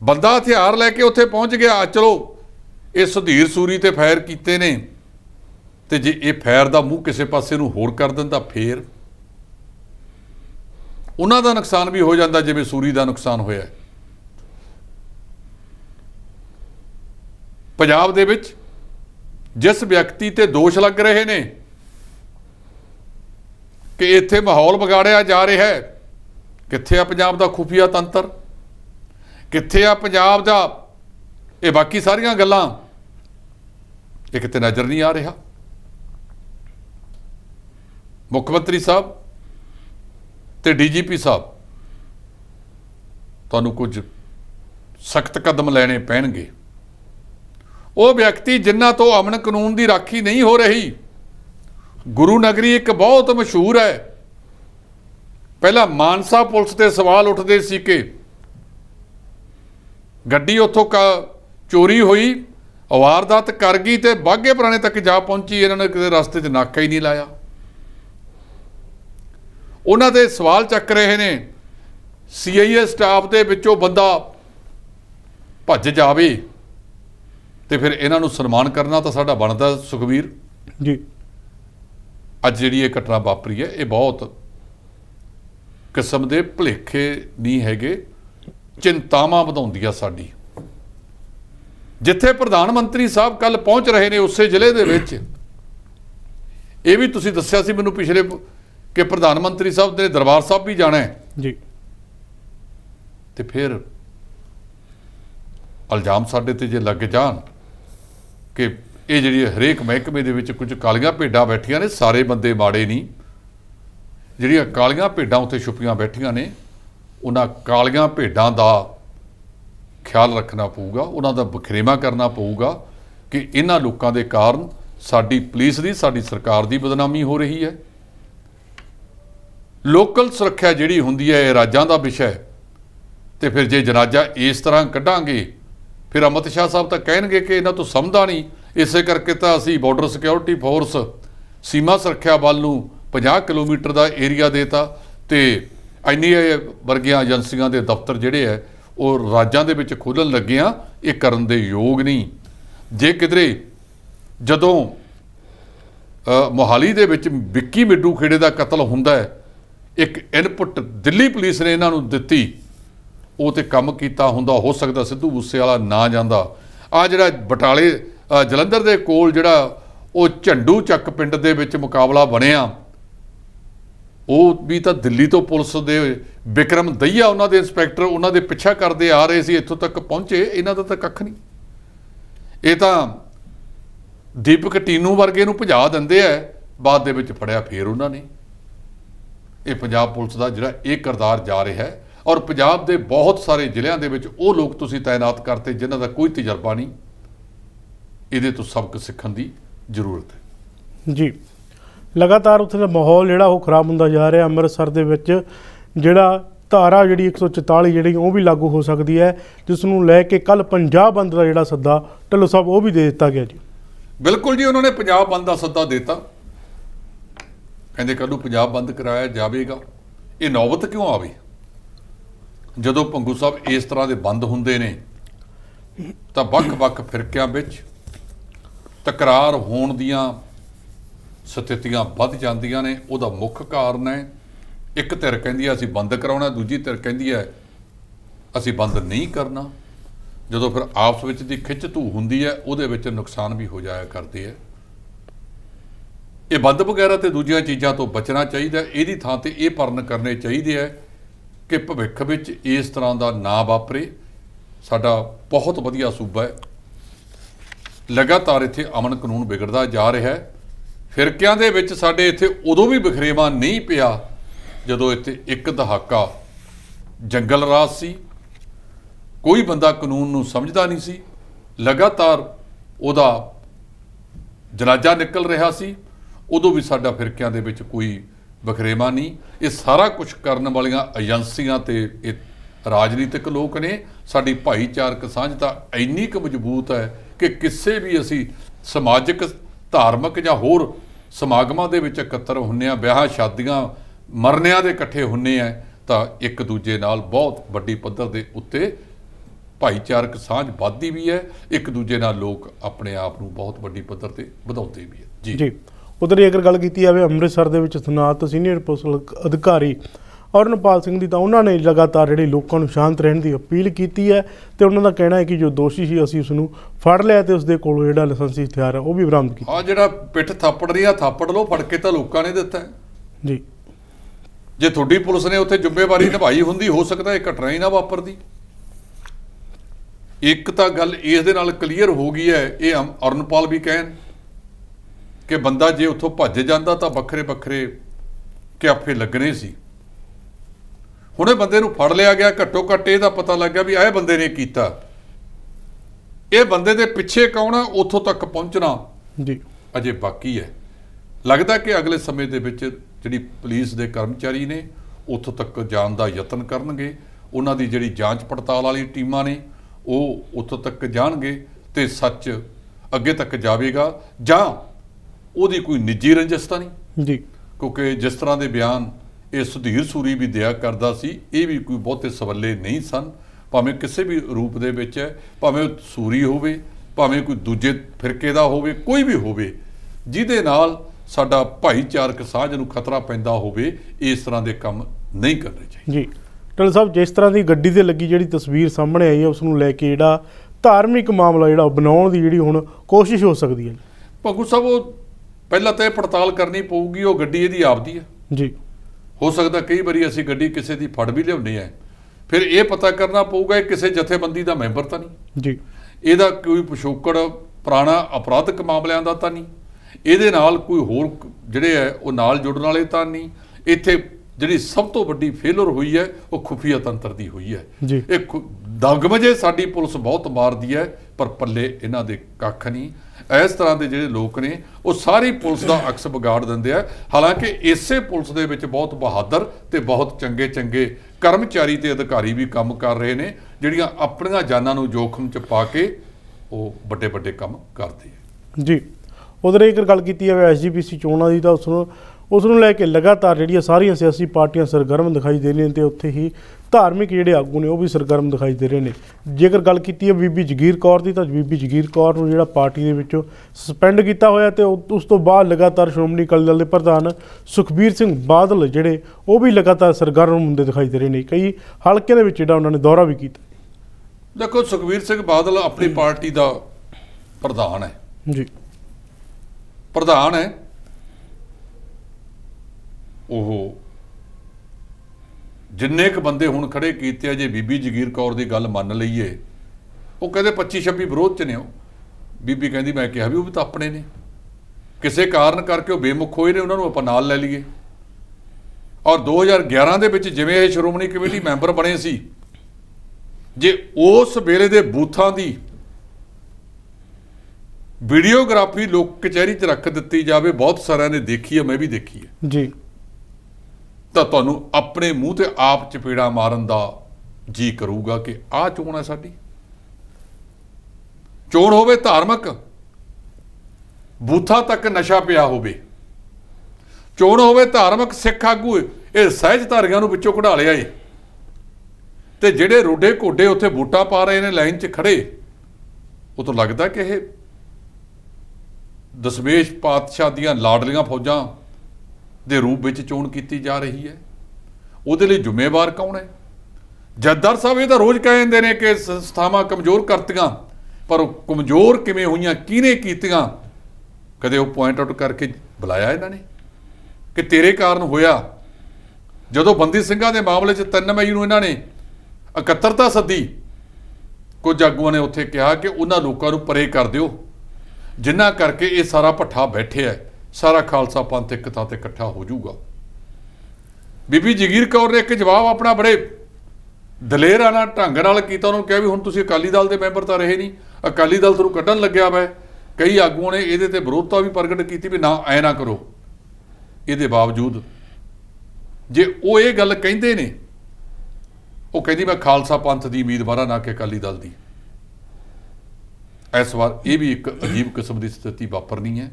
Speaker 2: ਬੰਦਾ ਹਥਿਆਰ ਲੈ ਕੇ ਉੱਥੇ ਪਹੁੰਚ ਗਿਆ ਚਲੋ ਇਹ ਸੁਧੀਰ ਸੂਰੀ ਤੇ ਫਾਇਰ ਕੀਤੇ ਨੇ ਤੇ ਜੇ ਇਹ ਫਾਇਰ ਦਾ ਮੂੰਹ ਕਿਸੇ ਪਾਸੇ ਨੂੰ ਹੋਰ ਕਰ ਦਿੰਦਾ ਫੇਰ ਉਹਨਾਂ ਦਾ ਨੁਕਸਾਨ ਵੀ ਹੋ ਜਾਂਦਾ ਜਿਵੇਂ ਸੂਰੀ ਦਾ ਨੁਕਸਾਨ ਹੋਇਆ ਹੈ ਪੰਜਾਬ ਦੇ ਵਿੱਚ ਜਿਸ ਵਿਅਕਤੀ ਤੇ ਦੋਸ਼ ਲੱਗ ਰਹੇ ਨੇ ਕਿ ਇੱਥੇ ਮਾਹੌਲ ਵਿਗਾੜਿਆ ਜਾ ਰਿਹਾ ਹੈ ਕਿੱਥੇ ਆ ਪੰਜਾਬ ਦਾ ਖੁਫੀਆ ਤੰਤਰ ਕਿੱਥੇ ਆ ਪੰਜਾਬ ਦਾ ਇਹ ਬਾਕੀ ਸਾਰੀਆਂ ਗੱਲਾਂ ਇਹ ਕਿਤੇ ਨਜ਼ਰ ਨਹੀਂ ਆ ਰਿਹਾ ਮੁੱਖ ਮੰਤਰੀ ਸਾਹਿਬ ਤੇ ਡੀਜੀਪੀ ਸਾਹਿਬ ਤੁਹਾਨੂੰ ਕੁਝ ਸਖਤ ਕਦਮ ਲੈਣੇ ਪੈਣਗੇ ਉਹ ਵਿਅਕਤੀ ਜਿਨ੍ਹਾਂ ਤੋਂ ਅਮਨ ਕਾਨੂੰਨ ਦੀ ਰਾਖੀ ਨਹੀਂ ਹੋ ਰਹੀ ਗੁਰੂ ਨਗਰੀ ਇੱਕ ਬਹੁਤ ਮਸ਼ਹੂਰ ਹੈ ਪਹਿਲਾਂ ਮਾਨਸਾ ਪੁਲਿਸ ਤੇ ਸਵਾਲ ਉੱਠਦੇ ਸੀ ਕਿ ਗੱਡੀ ਉੱਥੋਂ ਚੋਰੀ ਹੋਈ ਵਾਰਦਾਤ ਕਰ ਗਈ ਤੇ ਬਾਗੇ ਪੁਰਾਣੇ ਤੱਕ ਜਾ ਪਹੁੰਚੀ ਇਹਨਾਂ ਨੇ ਕਿਤੇ ਰਸਤੇ 'ਚ ਨਾਕਾ ਹੀ ਨਹੀਂ ਲਾਇਆ ਉਹਨਾਂ ਦੇ ਸਵਾਲ ਚੱਕ ਰਹੇ ਨੇ ਸੀਆਈਏ ਸਟਾਫ ਦੇ ਵਿੱਚੋਂ ਬੰਦਾ ਭੱਜ ਜਾਵੇ ਤੇ ਫਿਰ ਇਹਨਾਂ ਨੂੰ ਸਨਮਾਨ ਕਰਨਾ ਤਾਂ ਸਾਡਾ ਬਣਦਾ ਸੁਖਵੀਰ ਜੀ ਅੱਜ ਜਿਹੜੀ ਇਹ ਘਟਨਾ ਵਾਪਰੀ ਹੈ ਇਹ ਬਹੁਤ ਕਿਸਮ ਦੇ ਭਲੇਖੇ ਨਹੀਂ ਹੈਗੇ ਚਿੰਤਾਵਾਂ ਵਧਾਉਂਦੀ ਆ ਸਾਡੀ ਜਿੱਥੇ ਪ੍ਰਧਾਨ ਮੰਤਰੀ ਸਾਹਿਬ ਕੱਲ ਪਹੁੰਚ ਰਹੇ ਨੇ ਉਸੇ ਜ਼ਿਲ੍ਹੇ ਦੇ ਵਿੱਚ ਇਹ ਵੀ ਤੁਸੀਂ ਦੱਸਿਆ ਸੀ ਮੈਨੂੰ ਪਿਛਲੇ ਕਿ ਪ੍ਰਧਾਨ ਮੰਤਰੀ ਸਾਹਿਬ ਦੇ ਦਰਬਾਰ ਸਾਹਿਬ ਵੀ ਜਾਣਾ ਹੈ ਜੀ ਤੇ ਫਿਰ ਇਲਜ਼ਾਮ ਸਾਡੇ ਤੇ ਜੇ ਲੱਗ ਜਾਣ ਕਿ ਇਹ ਜਿਹੜੀ ਹਰੇਕ ਮਹਿਕਮੇ ਦੇ ਵਿੱਚ ਕੁਝ ਕਾਲੀਆਂ ਭੇਡਾਂ ਬੈਠੀਆਂ ਨੇ ਸਾਰੇ ਬੰਦੇ ਮਾੜੇ ਨਹੀਂ ਜਿਹੜੀਆਂ ਕਾਲੀਆਂ ਭੇਡਾਂ ਉੱਥੇ ਛੁਪੀਆਂ ਬੈਠੀਆਂ ਨੇ ਉਹਨਾਂ ਕਾਲੀਆਂ ਭੇਡਾਂ ਦਾ ਖਿਆਲ ਰੱਖਣਾ ਪਊਗਾ ਉਹਨਾਂ ਦਾ ਬਖਰੇਵਾ ਕਰਨਾ ਪਊਗਾ ਕਿ ਇਹਨਾਂ ਲੋਕਾਂ ਦੇ ਕਾਰਨ ਸਾਡੀ ਪੁਲਿਸ ਦੀ ਸਾਡੀ ਸਰਕਾਰ ਦੀ ਬਦਨਾਮੀ ਹੋ ਰਹੀ ਹੈ ਲੋਕਲ ਸੁਰੱਖਿਆ ਜਿਹੜੀ ਹੁੰਦੀ ਹੈ ਇਹ ਰਾਜਾਂ ਦਾ ਵਿਸ਼ਾ ਹੈ ਤੇ ਫਿਰ ਜੇ ਜਨਾਜ਼ਾ ਇਸ ਤਰ੍ਹਾਂ ਕੱਢਾਂਗੇ ਫਿਰ ਅਮਿਤ ਸ਼ਾਹ ਸਾਹਿਬ ਤਾਂ ਕਹਿਣਗੇ ਕਿ ਇਹਨਾਂ ਤੋਂ ਸਮਝਦਾ ਨਹੀਂ ਇਸੇ ਕਰਕੇ ਤਾਂ ਅਸੀਂ ਬਾਰਡਰ ਸਿਕਿਉਰਿਟੀ ਫੋਰਸ ਸੀਮਾ ਸੁਰੱਖਿਆ ਬਲ ਨੂੰ 50 ਕਿਲੋਮੀਟਰ ਦਾ ਏਰੀਆ ਦੇਤਾ ਤੇ ਇੰਨੀ ਵਰਗੀਆਂ ਏਜੰਸੀਆਂ ਦੇ ਦਫ਼ਤਰ ਜਿਹੜੇ ਆ ਉਹ ਰਾਜਾਂ ਦੇ ਵਿੱਚ ਖੋਲਣ ਲੱਗੇ ਆ ਇਹ ਕਰਨ ਦੇ ਯੋਗ ਨਹੀਂ ਜੇ ਕਿਧਰੇ ਜਦੋਂ ਮੋਹਾਲੀ ਦੇ ਵਿੱਚ ਵਿੱਕੀ ਮਿੱਡੂ ਖੇੜੇ ਦਾ ਕਤਲ ਹੁੰਦਾ ਇੱਕ ਇਨਪੁਟ ਦਿੱਲੀ ਪੁਲਿਸ ਨੇ ਇਹਨਾਂ ਨੂੰ ਦਿੱਤੀ ਉਹ ਤੇ ਕੰਮ ਕੀਤਾ ਹੁੰਦਾ ਹੋ ਸਕਦਾ ਸਿੱਧੂ ਵਾਲਾ ਨਾ ਜਾਂਦਾ ਆ ਜਿਹੜਾ ਬਟਾਲੇ ਜਲੰਧਰ ਦੇ ਕੋਲ ਜਿਹੜਾ ਉਹ ਝੰਡੂ ਚੱਕ ਪਿੰਡ ਦੇ ਵਿੱਚ ਮੁਕਾਬਲਾ ਬਣਿਆ ਉਹ ਵੀ ਤਾਂ ਦਿੱਲੀ ਤੋਂ ਪੁਲਿਸ ਦੇ ਵਿਕਰਮ ਦਈਆ ਉਹਨਾਂ ਦੇ ਇੰਸਪੈਕਟਰ ਉਹਨਾਂ ਦੇ ਪਿੱਛਾ ਕਰਦੇ ਆ ਰਹੇ ਸੀ ਇੱਥੋਂ ਤੱਕ ਪਹੁੰਚੇ ਇਹਨਾਂ ਦਾ ਤਾਂ ਕੱਖ ਨਹੀਂ ਇਹ ਤਾਂ ਦੀਪਕ ਟੀਨੂ ਵਰਗੇ ਨੂੰ ਭਜਾ ਦਿੰਦੇ ਆ ਬਾਅਦ ਦੇ ਵਿੱਚ ਫੜਿਆ ਫੇਰ ਉਹਨਾਂ ਨੇ ਇਹ ਪੰਜਾਬ ਪੁਲਿਸ ਦਾ ਜਿਹੜਾ ਇਹ ਕਰਤਾਰ ਜਾ ਰਿਹਾ ਹੈ ਔਰ ਪੰਜਾਬ ਦੇ ਬਹੁਤ ਸਾਰੇ ਜ਼ਿਲ੍ਹਿਆਂ ਦੇ ਵਿੱਚ ਉਹ ਲੋਕ ਤੁਸੀਂ ਤਾਇਨਾਤ ਕਰਤੇ ਜਿਨ੍ਹਾਂ ਦਾ ਕੋਈ ਤਜਰਬਾ ਨਹੀਂ ਇਹਦੇ ਤੋਂ ਸਬਕ ਸਿੱਖਣ ਦੀ ਜ਼ਰੂਰਤ
Speaker 1: ਹੈ ਜੀ ਲਗਾਤਾਰ ਉੱਥੇ ਦਾ ਮਾਹੌਲ ਜਿਹੜਾ ਉਹ ਖਰਾਬ ਹੁੰਦਾ ਜਾ ਰਿਹਾ ਅੰਮ੍ਰਿਤਸਰ ਦੇ ਵਿੱਚ ਜਿਹੜਾ ਧਾਰਾ ਜਿਹੜੀ 144 ਜਿਹੜੀ ਉਹ ਵੀ ਲਾਗੂ ਹੋ ਸਕਦੀ ਹੈ ਜਿਸ ਨੂੰ ਲੈ ਕੇ ਕੱਲ ਪੰਜਾਬ ਬੰਦ ਦਾ ਜਿਹੜਾ ਸੱਦਾ ਢਿੱਲੋ ਸਾਹਿਬ ਉਹ ਵੀ ਦੇ ਦਿੱਤਾ ਗਿਆ ਜੀ
Speaker 2: ਬਿਲਕੁਲ ਜੀ ਉਹਨਾਂ ਨੇ ਪੰਜਾਬ ਬੰਦ ਦਾ ਸੱਦਾ ਦਿੱਤਾ ਕਹਿੰਦੇ ਕੱਲੂ ਪੰਜਾਬ ਬੰਦ ਕਰਾਇਆ ਜਾਵੇਗਾ ਇਹ ਨੌਬਤ ਕਿਉਂ ਆਵੇ ਜਦੋਂ ਪੰਗੂ ਸਾਹਿਬ ਇਸ ਤਰ੍ਹਾਂ ਦੇ ਬੰਦ ਹੁੰਦੇ ਨੇ ਤਾਂ ਵੱਖ-ਵੱਖ ਫਿਰਕਿਆਂ ਵਿੱਚ ਤਕਰਾਰ ਹੋਣ ਦੀਆਂ ਸਥਿਤੀਆਂ ਵੱਧ ਜਾਂਦੀਆਂ ਨੇ ਉਹਦਾ ਮੁੱਖ ਕਾਰਨ ਹੈ ਇੱਕ ਧਿਰ ਕਹਿੰਦੀ ਹੈ ਅਸੀਂ ਬੰਦ ਕਰਾਉਣਾ ਦੂਜੀ ਧਿਰ ਕਹਿੰਦੀ ਹੈ ਅਸੀਂ ਬੰਦ ਨਹੀਂ ਕਰਨਾ ਜਦੋਂ ਫਿਰ ਆਪਸ ਵਿੱਚ ਦੀ ਖਿੱਚ ਤੂ ਹੁੰਦੀ ਹੈ ਉਹਦੇ ਵਿੱਚ ਨੁਕਸਾਨ ਵੀ ਹੋ ਜਾਇਆ ਕਰਦੇ ਹੈ ਇਹ ਬੰਦ ਵਗੈਰਾ ਤੇ ਦੂਜੀਆਂ ਚੀਜ਼ਾਂ ਤੋਂ ਬਚਣਾ ਚਾਹੀਦਾ ਇਹਦੀ ਥਾਂ ਤੇ ਇਹ ਪਰਨ ਕਰਨੇ ਚਾਹੀਦੇ ਹੈ ਕਿ ਭਵਿੱਖ ਵਿੱਚ ਇਸ ਤਰ੍ਹਾਂ ਦਾ ਨਾ ਵਾਪਰੇ ਸਾਡਾ ਬਹੁਤ ਵਧੀਆ ਸੂਬਾ ਹੈ ਲਗਾਤਾਰ ਇੱਥੇ ਅਮਨ ਕਾਨੂੰਨ ਵਿਗੜਦਾ ਜਾ ਰਿਹਾ ਹੈ ਫਿਰਕਿਆਂ ਦੇ ਵਿੱਚ ਸਾਡੇ ਇੱਥੇ ਉਦੋਂ ਵੀ ਬਖਰੇਵਾ ਨਹੀਂ ਪਿਆ ਜਦੋਂ ਇੱਥੇ ਇੱਕ ਦਹਾਕਾ ਜੰਗਲ ਰਾਜ ਸੀ ਕੋਈ ਬੰਦਾ ਕਾਨੂੰਨ ਨੂੰ ਸਮਝਦਾ ਨਹੀਂ ਸੀ ਲਗਾਤਾਰ ਉਹਦਾ ਜਨਾਜਾ ਨਿਕਲ ਰਿਹਾ ਸੀ ਉਦੋਂ ਵੀ ਸਾਡਾ ਫਿਰਕਿਆਂ ਦੇ ਵਿੱਚ ਕੋਈ ਵਖਰੇਵਾ ਨਹੀਂ ਇਹ ਸਾਰਾ ਕੁਝ ਕਰਨ ਵਾਲੀਆਂ ਏਜੰਸੀਆਂ ਤੇ ਇਹ ਰਾਜਨੀਤਿਕ ਲੋਕ ਨੇ ਸਾਡੀ ਭਾਈਚਾਰਕ ਸਾਂਝ ਤਾਂ ਇੰਨੀ ਕੁ ਮਜ਼ਬੂਤ ਹੈ ਕਿ ਕਿਸੇ ਵੀ ਅਸੀਂ ਸਮਾਜਿਕ ਧਾਰਮਿਕ ਜਾਂ ਹੋਰ ਸਮਾਗਮਾਂ ਦੇ ਵਿੱਚ ਇਕੱਤਰ ਹੁੰਨੇ ਆ ਵਿਆਹ ਸ਼ਾਦੀਆਂ ਮਰਨਿਆਂ ਦੇ ਇਕੱਠੇ ਹੁੰਨੇ ਆ ਤਾਂ ਇੱਕ ਦੂਜੇ ਨਾਲ ਬਹੁਤ ਵੱਡੀ ਪੱਧਰ ਦੇ ਉੱਤੇ ਭਾਈਚਾਰਕ ਸਾਂਝ ਵੱਧਦੀ ਵੀ ਹੈ ਇੱਕ ਦੂਜੇ ਨਾਲ ਲੋਕ ਆਪਣੇ ਆਪ ਨੂੰ ਬਹੁਤ ਵੱਡੀ ਪੱਧਰ ਤੇ ਵਧਾਉਂਦੇ ਵੀ ਹੈ ਜੀ
Speaker 1: ਉਧਰ ਜੇਕਰ ਗੱਲ ਕੀਤੀ ਜਾਵੇ ਅੰਮ੍ਰਿਤਸਰ ਦੇ ਵਿੱਚ ਸਨਾਤ ਸੀਨੀਅਰ ਪੁਲਿਸ ਅਧਿਕਾਰੀ ਔਰਨਪਾਲ ਸਿੰਘ ਦੀ ਤਾਂ ਉਹਨਾਂ ਨੇ ਲਗਾਤਾਰ ਜਿਹੜੇ ਲੋਕਾਂ ਨੂੰ ਸ਼ਾਂਤ ਰਹਿਣ ਦੀ ਅਪੀਲ ਕੀਤੀ ਹੈ ਤੇ ਉਹਨਾਂ ਦਾ ਕਹਿਣਾ ਹੈ ਕਿ ਜੋ ਦੋਸ਼ੀ ਸੀ ਅਸੀਂ ਉਸ ਨੂੰ ਫੜ ਲਿਆ ਤੇ ਉਸ ਦੇ ਕੋਲ ਜਿਹੜਾ ਲਾਇਸੈਂਸੀ ਹਥਿਆਰ ਹੈ ਉਹ ਵੀ ਬਰਾਮਦ
Speaker 2: ਕੀਤਾ ਆ ਜਿਹੜਾ ਪਿੱਠ ਥਾਪੜ ਰਹੀ ਆ ਥਾਪੜ ਲੋ ਫੜ ਕੇ ਤਾਂ ਲੋਕਾਂ ਨੇ ਦਿੱਤਾ ਜੀ ਜੇ ਤੁਹਾਡੀ ਪੁਲਿਸ ਨੇ ਉੱਥੇ ਜ਼ਿੰਮੇਵਾਰੀ ਨਿਭਾਈ ਹੁੰਦੀ ਹੋ ਸਕਦਾ ਇਹ ਘਟਨਾ ਹੀ ਨਾ ਵਾਪਰਦੀ ਇੱਕ ਤਾਂ ਗੱਲ ਇਸ ਦੇ ਨਾਲ ਕਲੀਅਰ ਹੋ ਗਈ ਹੈ ਇਹ ਅਰਨਪਾਲ ਵੀ ਕਹਿਣ ਕਿ ਬੰਦਾ ਜੇ ਉੱਥੋਂ ਭੱਜ ਜਾਂਦਾ ਤਾਂ ਵੱਖਰੇ ਵੱਖਰੇ ਕਿਆਫੇ ਲੱਗਣੇ ਸੀ ਹੁਣੇ ਬੰਦੇ ਨੂੰ ਫੜ ਲਿਆ ਗਿਆ ਘੱਟੋ ਘੱਟ ਇਹਦਾ ਪਤਾ ਲੱਗ ਗਿਆ ਵੀ ਇਹ ਬੰਦੇ ਨੇ ਕੀਤਾ ਇਹ ਬੰਦੇ ਦੇ ਪਿੱਛੇ ਕੌਣ ਆ ਉੱਥੋਂ ਤੱਕ ਪਹੁੰਚਣਾ ਜੀ ਅਜੇ ਬਾਕੀ ਹੈ ਲੱਗਦਾ ਕਿ ਅਗਲੇ ਸਮੇਂ ਦੇ ਵਿੱਚ ਜਿਹੜੀ ਪੁਲਿਸ ਦੇ ਕਰਮਚਾਰੀ ਨੇ ਉੱਥੋਂ ਤੱਕ ਜਾਣ ਦਾ ਯਤਨ ਕਰਨਗੇ ਉਹਨਾਂ ਦੀ ਜਿਹੜੀ ਜਾਂਚ ਪੜਤਾਲ ਵਾਲੀ ਟੀਮਾਂ ਨੇ ਉਹ ਉੱਥੋਂ ਤੱਕ ਜਾਣਗੇ ਤੇ ਸੱਚ ਅੱਗੇ ਤੱਕ ਜਾਵੇਗਾ ਜਾਂ ਉਹਦੀ ਕੋਈ ਨਿੱਜੀ ਰੰਜਿਸ਼ ਤਾਂ ਨਹੀਂ ਜੀ ਕਿਉਂਕਿ ਜਿਸ ਤਰ੍ਹਾਂ ਦੇ ਬਿਆਨ ਇਹ ਸੁਧੀਰ ਸੂਰੀ ਵੀ ਦਿਆ ਕਰਦਾ ਸੀ ਇਹ ਵੀ ਕੋਈ ਬਹੁਤੇ ਸਵੱਲੇ ਨਹੀਂ ਸਨ ਭਾਵੇਂ ਕਿਸੇ ਵੀ ਰੂਪ ਦੇ ਵਿੱਚ ਹੈ ਭਾਵੇਂ ਸੂਰੀ ਹੋਵੇ ਭਾਵੇਂ ਕੋਈ ਦੂਜੇ ਫਿਰਕੇ ਦਾ ਹੋਵੇ ਕੋਈ ਵੀ ਹੋਵੇ ਜਿਹਦੇ ਨਾਲ ਸਾਡਾ ਭਾਈਚਾਰਕ ਸਾਂਝ ਨੂੰ ਖਤਰਾ ਪੈਂਦਾ ਹੋਵੇ ਇਸ ਤਰ੍ਹਾਂ ਦੇ ਕੰਮ ਨਹੀਂ ਕਰਨੇ ਚਾਹੀਦੇ ਜੀ
Speaker 1: ਟਲ ਸਾਹਿਬ ਜਿਸ ਤਰ੍ਹਾਂ ਦੀ ਗੱਡੀ ਤੇ ਲੱਗੀ ਜਿਹੜੀ ਤਸਵੀਰ ਸਾਹਮਣੇ ਆਈ ਹੈ ਉਸ ਨੂੰ ਲੈ ਕੇ ਜਿਹੜਾ ਧਾਰਮਿਕ ਮਾਮਲਾ ਜਿਹੜਾ ਬਣਾਉਣ ਦੀ ਜਿਹੜੀ ਹੁਣ ਕੋਸ਼ਿਸ਼ ਹੋ ਸਕਦੀ ਹੈ
Speaker 2: ਭਗੂ ਸਾਹਿਬ ਉਹ ਪਹਿਲਾਂ ਤਾਂ ਇਹ ਪੜਤਾਲ ਕਰਨੀ ਪਊਗੀ ਉਹ ਗੱਡੀ ਇਹਦੀ ਆਪਦੀ ਹੈ ਜੀ ਹੋ ਸਕਦਾ ਕਈ ਵਾਰੀ ਅਸੀਂ ਗੱਡੀ ਕਿਸੇ ਦੀ ਫੜ ਵੀ ਲਿਆਉਂਦੇ ਆ ਫਿਰ ਇਹ ਪਤਾ ਕਰਨਾ ਪਊਗਾ ਇਹ ਕਿਸੇ ਜਥੇਬੰਦੀ ਦਾ ਮੈਂਬਰ ਤਾਂ ਨਹੀਂ ਜੀ ਇਹਦਾ ਕੋਈ ਪਿਛੋਕੜ ਪੁਰਾਣਾ ਅਪਰਾਧਿਕ ਮਾਮਲਿਆਂ ਦਾ ਤਾਂ ਨਹੀਂ ਇਹਦੇ ਨਾਲ ਕੋਈ ਹੋਰ ਜਿਹੜੇ ਹੈ ਉਹ ਨਾਲ ਜੁੜਨ ਵਾਲੇ ਤਾਂ ਨਹੀਂ ਇੱਥੇ ਜਿਹੜੀ ਸਭ ਤੋਂ ਵੱਡੀ ਫੇਲਰ ਹੋਈ ਹੈ ਉਹ ਖੁਫੀਆ ਤੰਤਰ ਦੀ ਹੋਈ ਹੈ ਇਹ ਦੰਗਮਜੇ ਸਾਡੀ ਪੁਲਿਸ ਬਹੁਤ ਮਾਰਦੀ ਹੈ ਪਰ ਪੱਲੇ ਇਹਨਾਂ ਦੇ ਕੱਖ ਨਹੀਂ ਇਸ ਤਰ੍ਹਾਂ ਦੇ ਜਿਹੜੇ ਲੋਕ ਨੇ ਉਹ ਸਾਰੀ ਪੁਲਿਸ ਦਾ ਅਕਸ ਵਿਗਾੜ ਦਿੰਦੇ ਆ ਹਾਲਾਂਕਿ ਇਸੇ ਪੁਲਿਸ ਦੇ ਵਿੱਚ ਬਹੁਤ ਬਹਾਦਰ ਤੇ ਬਹੁਤ ਚੰਗੇ ਚੰਗੇ ਕਰਮਚਾਰੀ ਤੇ ਅਧਿਕਾਰੀ ਵੀ ਕੰਮ ਕਰ ਰਹੇ ਨੇ ਜਿਹੜੀਆਂ ਆਪਣੀਆਂ ਜਾਨਾਂ ਨੂੰ ਜੋਖਮ 'ਚ ਪਾ ਕੇ ਉਹ ਵੱਡੇ ਵੱਡੇ ਕੰਮ ਕਰਦੇ
Speaker 1: ਆ ਜੀ ਉਧਰ ਇੱਕ ਗੱਲ ਕੀਤੀ ਹੈ ਐਸਜੀਪੀਸੀ ਚੋਣਾਂ ਦੀ ਤਾਂ ਉਸ ਨੂੰ ਉਸ ਨੂੰ ਲੈ ਕੇ ਲਗਾਤਾਰ ਜਿਹੜੀਆਂ ਸਾਰੀਆਂ ਸਿਆਸੀ ਪਾਰਟੀਆਂ ਸਰਗਰਮ ਦਿਖਾਈ ਦੇ ਰਹੀਆਂ ਤੇ ਉੱਥੇ ਹੀ ਧਾਰਮਿਕ ਜਿਹੜੇ ਆਗੂ ਨੇ ਉਹ ਵੀ ਸਰਗਰਮ ਦਿਖਾਈ ਦੇ ਰਹੇ ਨੇ ਜੇਕਰ ਗੱਲ ਕੀਤੀ ਹੈ ਬੀਬੀ ਜਗੀਰ ਕੌਰ ਦੀ ਤਾਂ ਬੀਬੀ ਜਗੀਰ ਕੌਰ ਨੂੰ ਜਿਹੜਾ ਪਾਰਟੀ ਦੇ ਵਿੱਚੋਂ ਸਸਪੈਂਡ ਕੀਤਾ ਹੋਇਆ ਤੇ ਉਸ ਤੋਂ ਬਾਅਦ ਲਗਾਤਾਰ ਸ਼੍ਰੋਮਣੀ ਅਕਾਲੀ ਦਲ ਦੇ ਪ੍ਰਧਾਨ ਸੁਖਬੀਰ ਸਿੰਘ ਬਾਦਲ ਜਿਹੜੇ ਉਹ ਵੀ ਲਗਾਤਾਰ ਸਰਗਰਮ ਹੁੰਦੇ ਦਿਖਾਈ ਦੇ ਰਹੇ ਨੇ ਕਈ ਹਲਕੇ ਦੇ ਵਿੱਚ ਜਿਹੜਾ ਉਹਨਾਂ ਨੇ ਦੌਰਾ ਵੀ ਕੀਤਾ
Speaker 2: ਦੇਖੋ ਸੁਖਬੀਰ ਸਿੰਘ ਬਾਦਲ ਆਪਣੀ ਪਾਰਟੀ ਦਾ ਪ੍ਰਧਾਨ ਹੈ ਜੀ ਪ੍ਰਧਾਨ ਹੈ ਉਹ ਜਿੰਨੇ ਕ ਬੰਦੇ ਹੁਣ ਖੜੇ ਕੀਤੇ ਆ ਜੇ ਬੀਬੀ ਜਗੀਰ ਕੌਰ ਦੀ ਗੱਲ ਮੰਨ ਲਈਏ ਉਹ ਕਹਿੰਦੇ 25 26 ਵਿਰੋਧ ਚ ਨੇ ਉਹ ਬੀਬੀ ਕਹਿੰਦੀ ਮੈਂ ਕਿਹਾ ਵੀ ਉਹ ਵੀ ਤਾਂ ਆਪਣੇ ਨੇ ਕਿਸੇ ਕਾਰਨ ਕਰਕੇ ਉਹ ਬੇਮੁਖ ਹੋਏ ਨੇ ਉਹਨਾਂ ਨੂੰ ਆਪਾਂ ਨਾਲ ਲੈ ਲਈਏ ਔਰ 2011 ਦੇ ਵਿੱਚ ਜਿਵੇਂ ਇਹ ਸ਼੍ਰੋਮਣੀ ਕਮੇਟੀ ਮੈਂਬਰ ਬਣੇ ਸੀ ਜੇ ਉਸ ਵੇਲੇ ਦੇ ਬੂਥਾਂ ਦੀ ਵੀਡੀਓਗ੍ਰਾਫੀ ਲੋਕ ਕਚਹਿਰੀ 'ਚ ਰੱਖ ਦਿੱਤੀ ਜਾਵੇ ਬਹੁਤ ਸਾਰਿਆਂ ਨੇ ਦੇਖੀ ਹੈ ਮੈਂ ਵੀ ਦੇਖੀ ਹੈ ਜੀ ਤਾਂ ਤੁਹਾਨੂੰ ਆਪਣੇ ਮੂੰਹ ਤੇ ਆਪ ਚਪੇੜਾ ਮਾਰਨ ਦਾ ਜੀ ਕਰੂਗਾ ਕਿ ਆਹ ਚੋਣ ਹੈ ਸਾਡੀ ਚੋਣ ਹੋਵੇ ਧਾਰਮਿਕ ਬੂਥਾ ਤੱਕ ਨਸ਼ਾ ਪਿਆ ਹੋਵੇ ਚੋਣ ਹੋਵੇ ਧਾਰਮਿਕ ਸਿੱਖ ਆਗੂ ਇਹ ਸਹਿਜ ਧਾਰੀਆਂ ਨੂੰ ਵਿੱਚੋਂ ਕਢਾ ਲਿਆ ਏ ਤੇ ਜਿਹੜੇ ਰੋਡੇ ਕੋਡੇ ਉੱਥੇ ਬੂਟਾ ਪਾ ਰਹੇ ਨੇ ਲਾਈਨ 'ਚ ਖੜੇ ਉਹ ਤੋਂ ਲੱਗਦਾ ਕਿ ਇਹ ਦਸਵੇਸ਼ ਪਾਤਸ਼ਾਹ ਦੀਆਂ ਲਾਡਲੀਆਂ ਫੌਜਾਂ ਦੇ ਰੂਪ ਵਿੱਚ ਚੋਣ ਕੀਤੀ ਜਾ ਰਹੀ ਹੈ ਉਹਦੇ ਲਈ ਜ਼ਿੰਮੇਵਾਰ ਕੌਣ ਹੈ ਜੱਦਰ ਸਾਹਿਬ ਇਹ ਤਾਂ ਰੋਜ਼ ਕਹਿੰਦੇ ਨੇ ਕਿ ਸੰਸਥਾਵਾਂ ਕਮਜ਼ੋਰ ਕਰਤੀਆਂ ਪਰ ਕਮਜ਼ੋਰ ਕਿਵੇਂ ਹੋਈਆਂ ਕਿਹਨੇ ਕੀਤੀਆਂ ਕਦੇ ਉਹ ਪੁਆਇੰਟ ਆਊਟ ਕਰਕੇ ਬੁਲਾਇਆ ਇਹਨਾਂ ਨੇ ਕਿ ਤੇਰੇ ਕਾਰਨ ਹੋਇਆ ਜਦੋਂ ਬੰਦੀ ਸਿੰਘਾਂ ਦੇ ਮਾਮਲੇ 'ਚ 3 ਮਈ ਨੂੰ ਇਹਨਾਂ ਨੇ 71 ਸੱਦੀ ਕੁਝ ਆਗੂਆਂ ਨੇ ਉੱਥੇ ਕਿਹਾ ਕਿ ਉਹਨਾਂ ਲੋਕਾਂ ਨੂੰ ਪਰੇ ਕਰ ਦਿਓ ਜਿਨ੍ਹਾਂ ਕਰਕੇ ਇਹ ਸਾਰਾ ਪੱਠਾ ਬੈਠਿਆ ਹੈ ਸਾਰਾ ਖਾਲਸਾ ਪੰਥ ਇੱਕ ਥਾਂ ਤੇ ਇਕੱਠਾ ਹੋ ਜਾਊਗਾ ਬੀਬੀ ਜਗੀਰ ਕੌਰ ਨੇ ਇੱਕ ਜਵਾਬ ਆਪਣਾ ਬੜੇ ਦਲੇਰਾਨਾ ਢੰਗ ਨਾਲ ਕੀਤਾ ਉਹਨੂੰ ਕਿਹਾ ਵੀ ਹੁਣ ਤੁਸੀਂ ਅਕਾਲੀ ਦਲ ਦੇ ਮੈਂਬਰ ਤਾਂ ਰਹੇ ਨਹੀਂ ਅਕਾਲੀ ਦਲ ਤੁਹਾਨੂੰ ਕੱਢਣ ਲੱਗਿਆ ਵੈ ਕਈ ਆਗੂਆਂ ਨੇ ਇਹਦੇ ਤੇ ਵਿਰੋਧਤਾ ਵੀ ਪ੍ਰਗਟ ਕੀਤੀ ਵੀ ਨਾ ਐ ਨਾ ਕਰੋ ਇਹਦੇ ਬਾਵਜੂਦ ਜੇ ਉਹ ਇਹ ਗੱਲ ਕਹਿੰਦੇ ਨੇ ਉਹ ਕਹਿੰਦੀ ਮੈਂ ਖਾਲਸਾ ਪੰਥ ਦੀ ਉਮੀਦਵਾਰਾ ਨਾ ਕਿ ਅਕਾਲੀ ਦਲ ਦੀ ਇਸ ਵਾਰ ਇਹ ਵੀ ਇੱਕ ਅਜੀਬ ਕਿਸਮ ਦੀ ਸਥਿਤੀ ਵਾਪਰਨੀ ਹੈ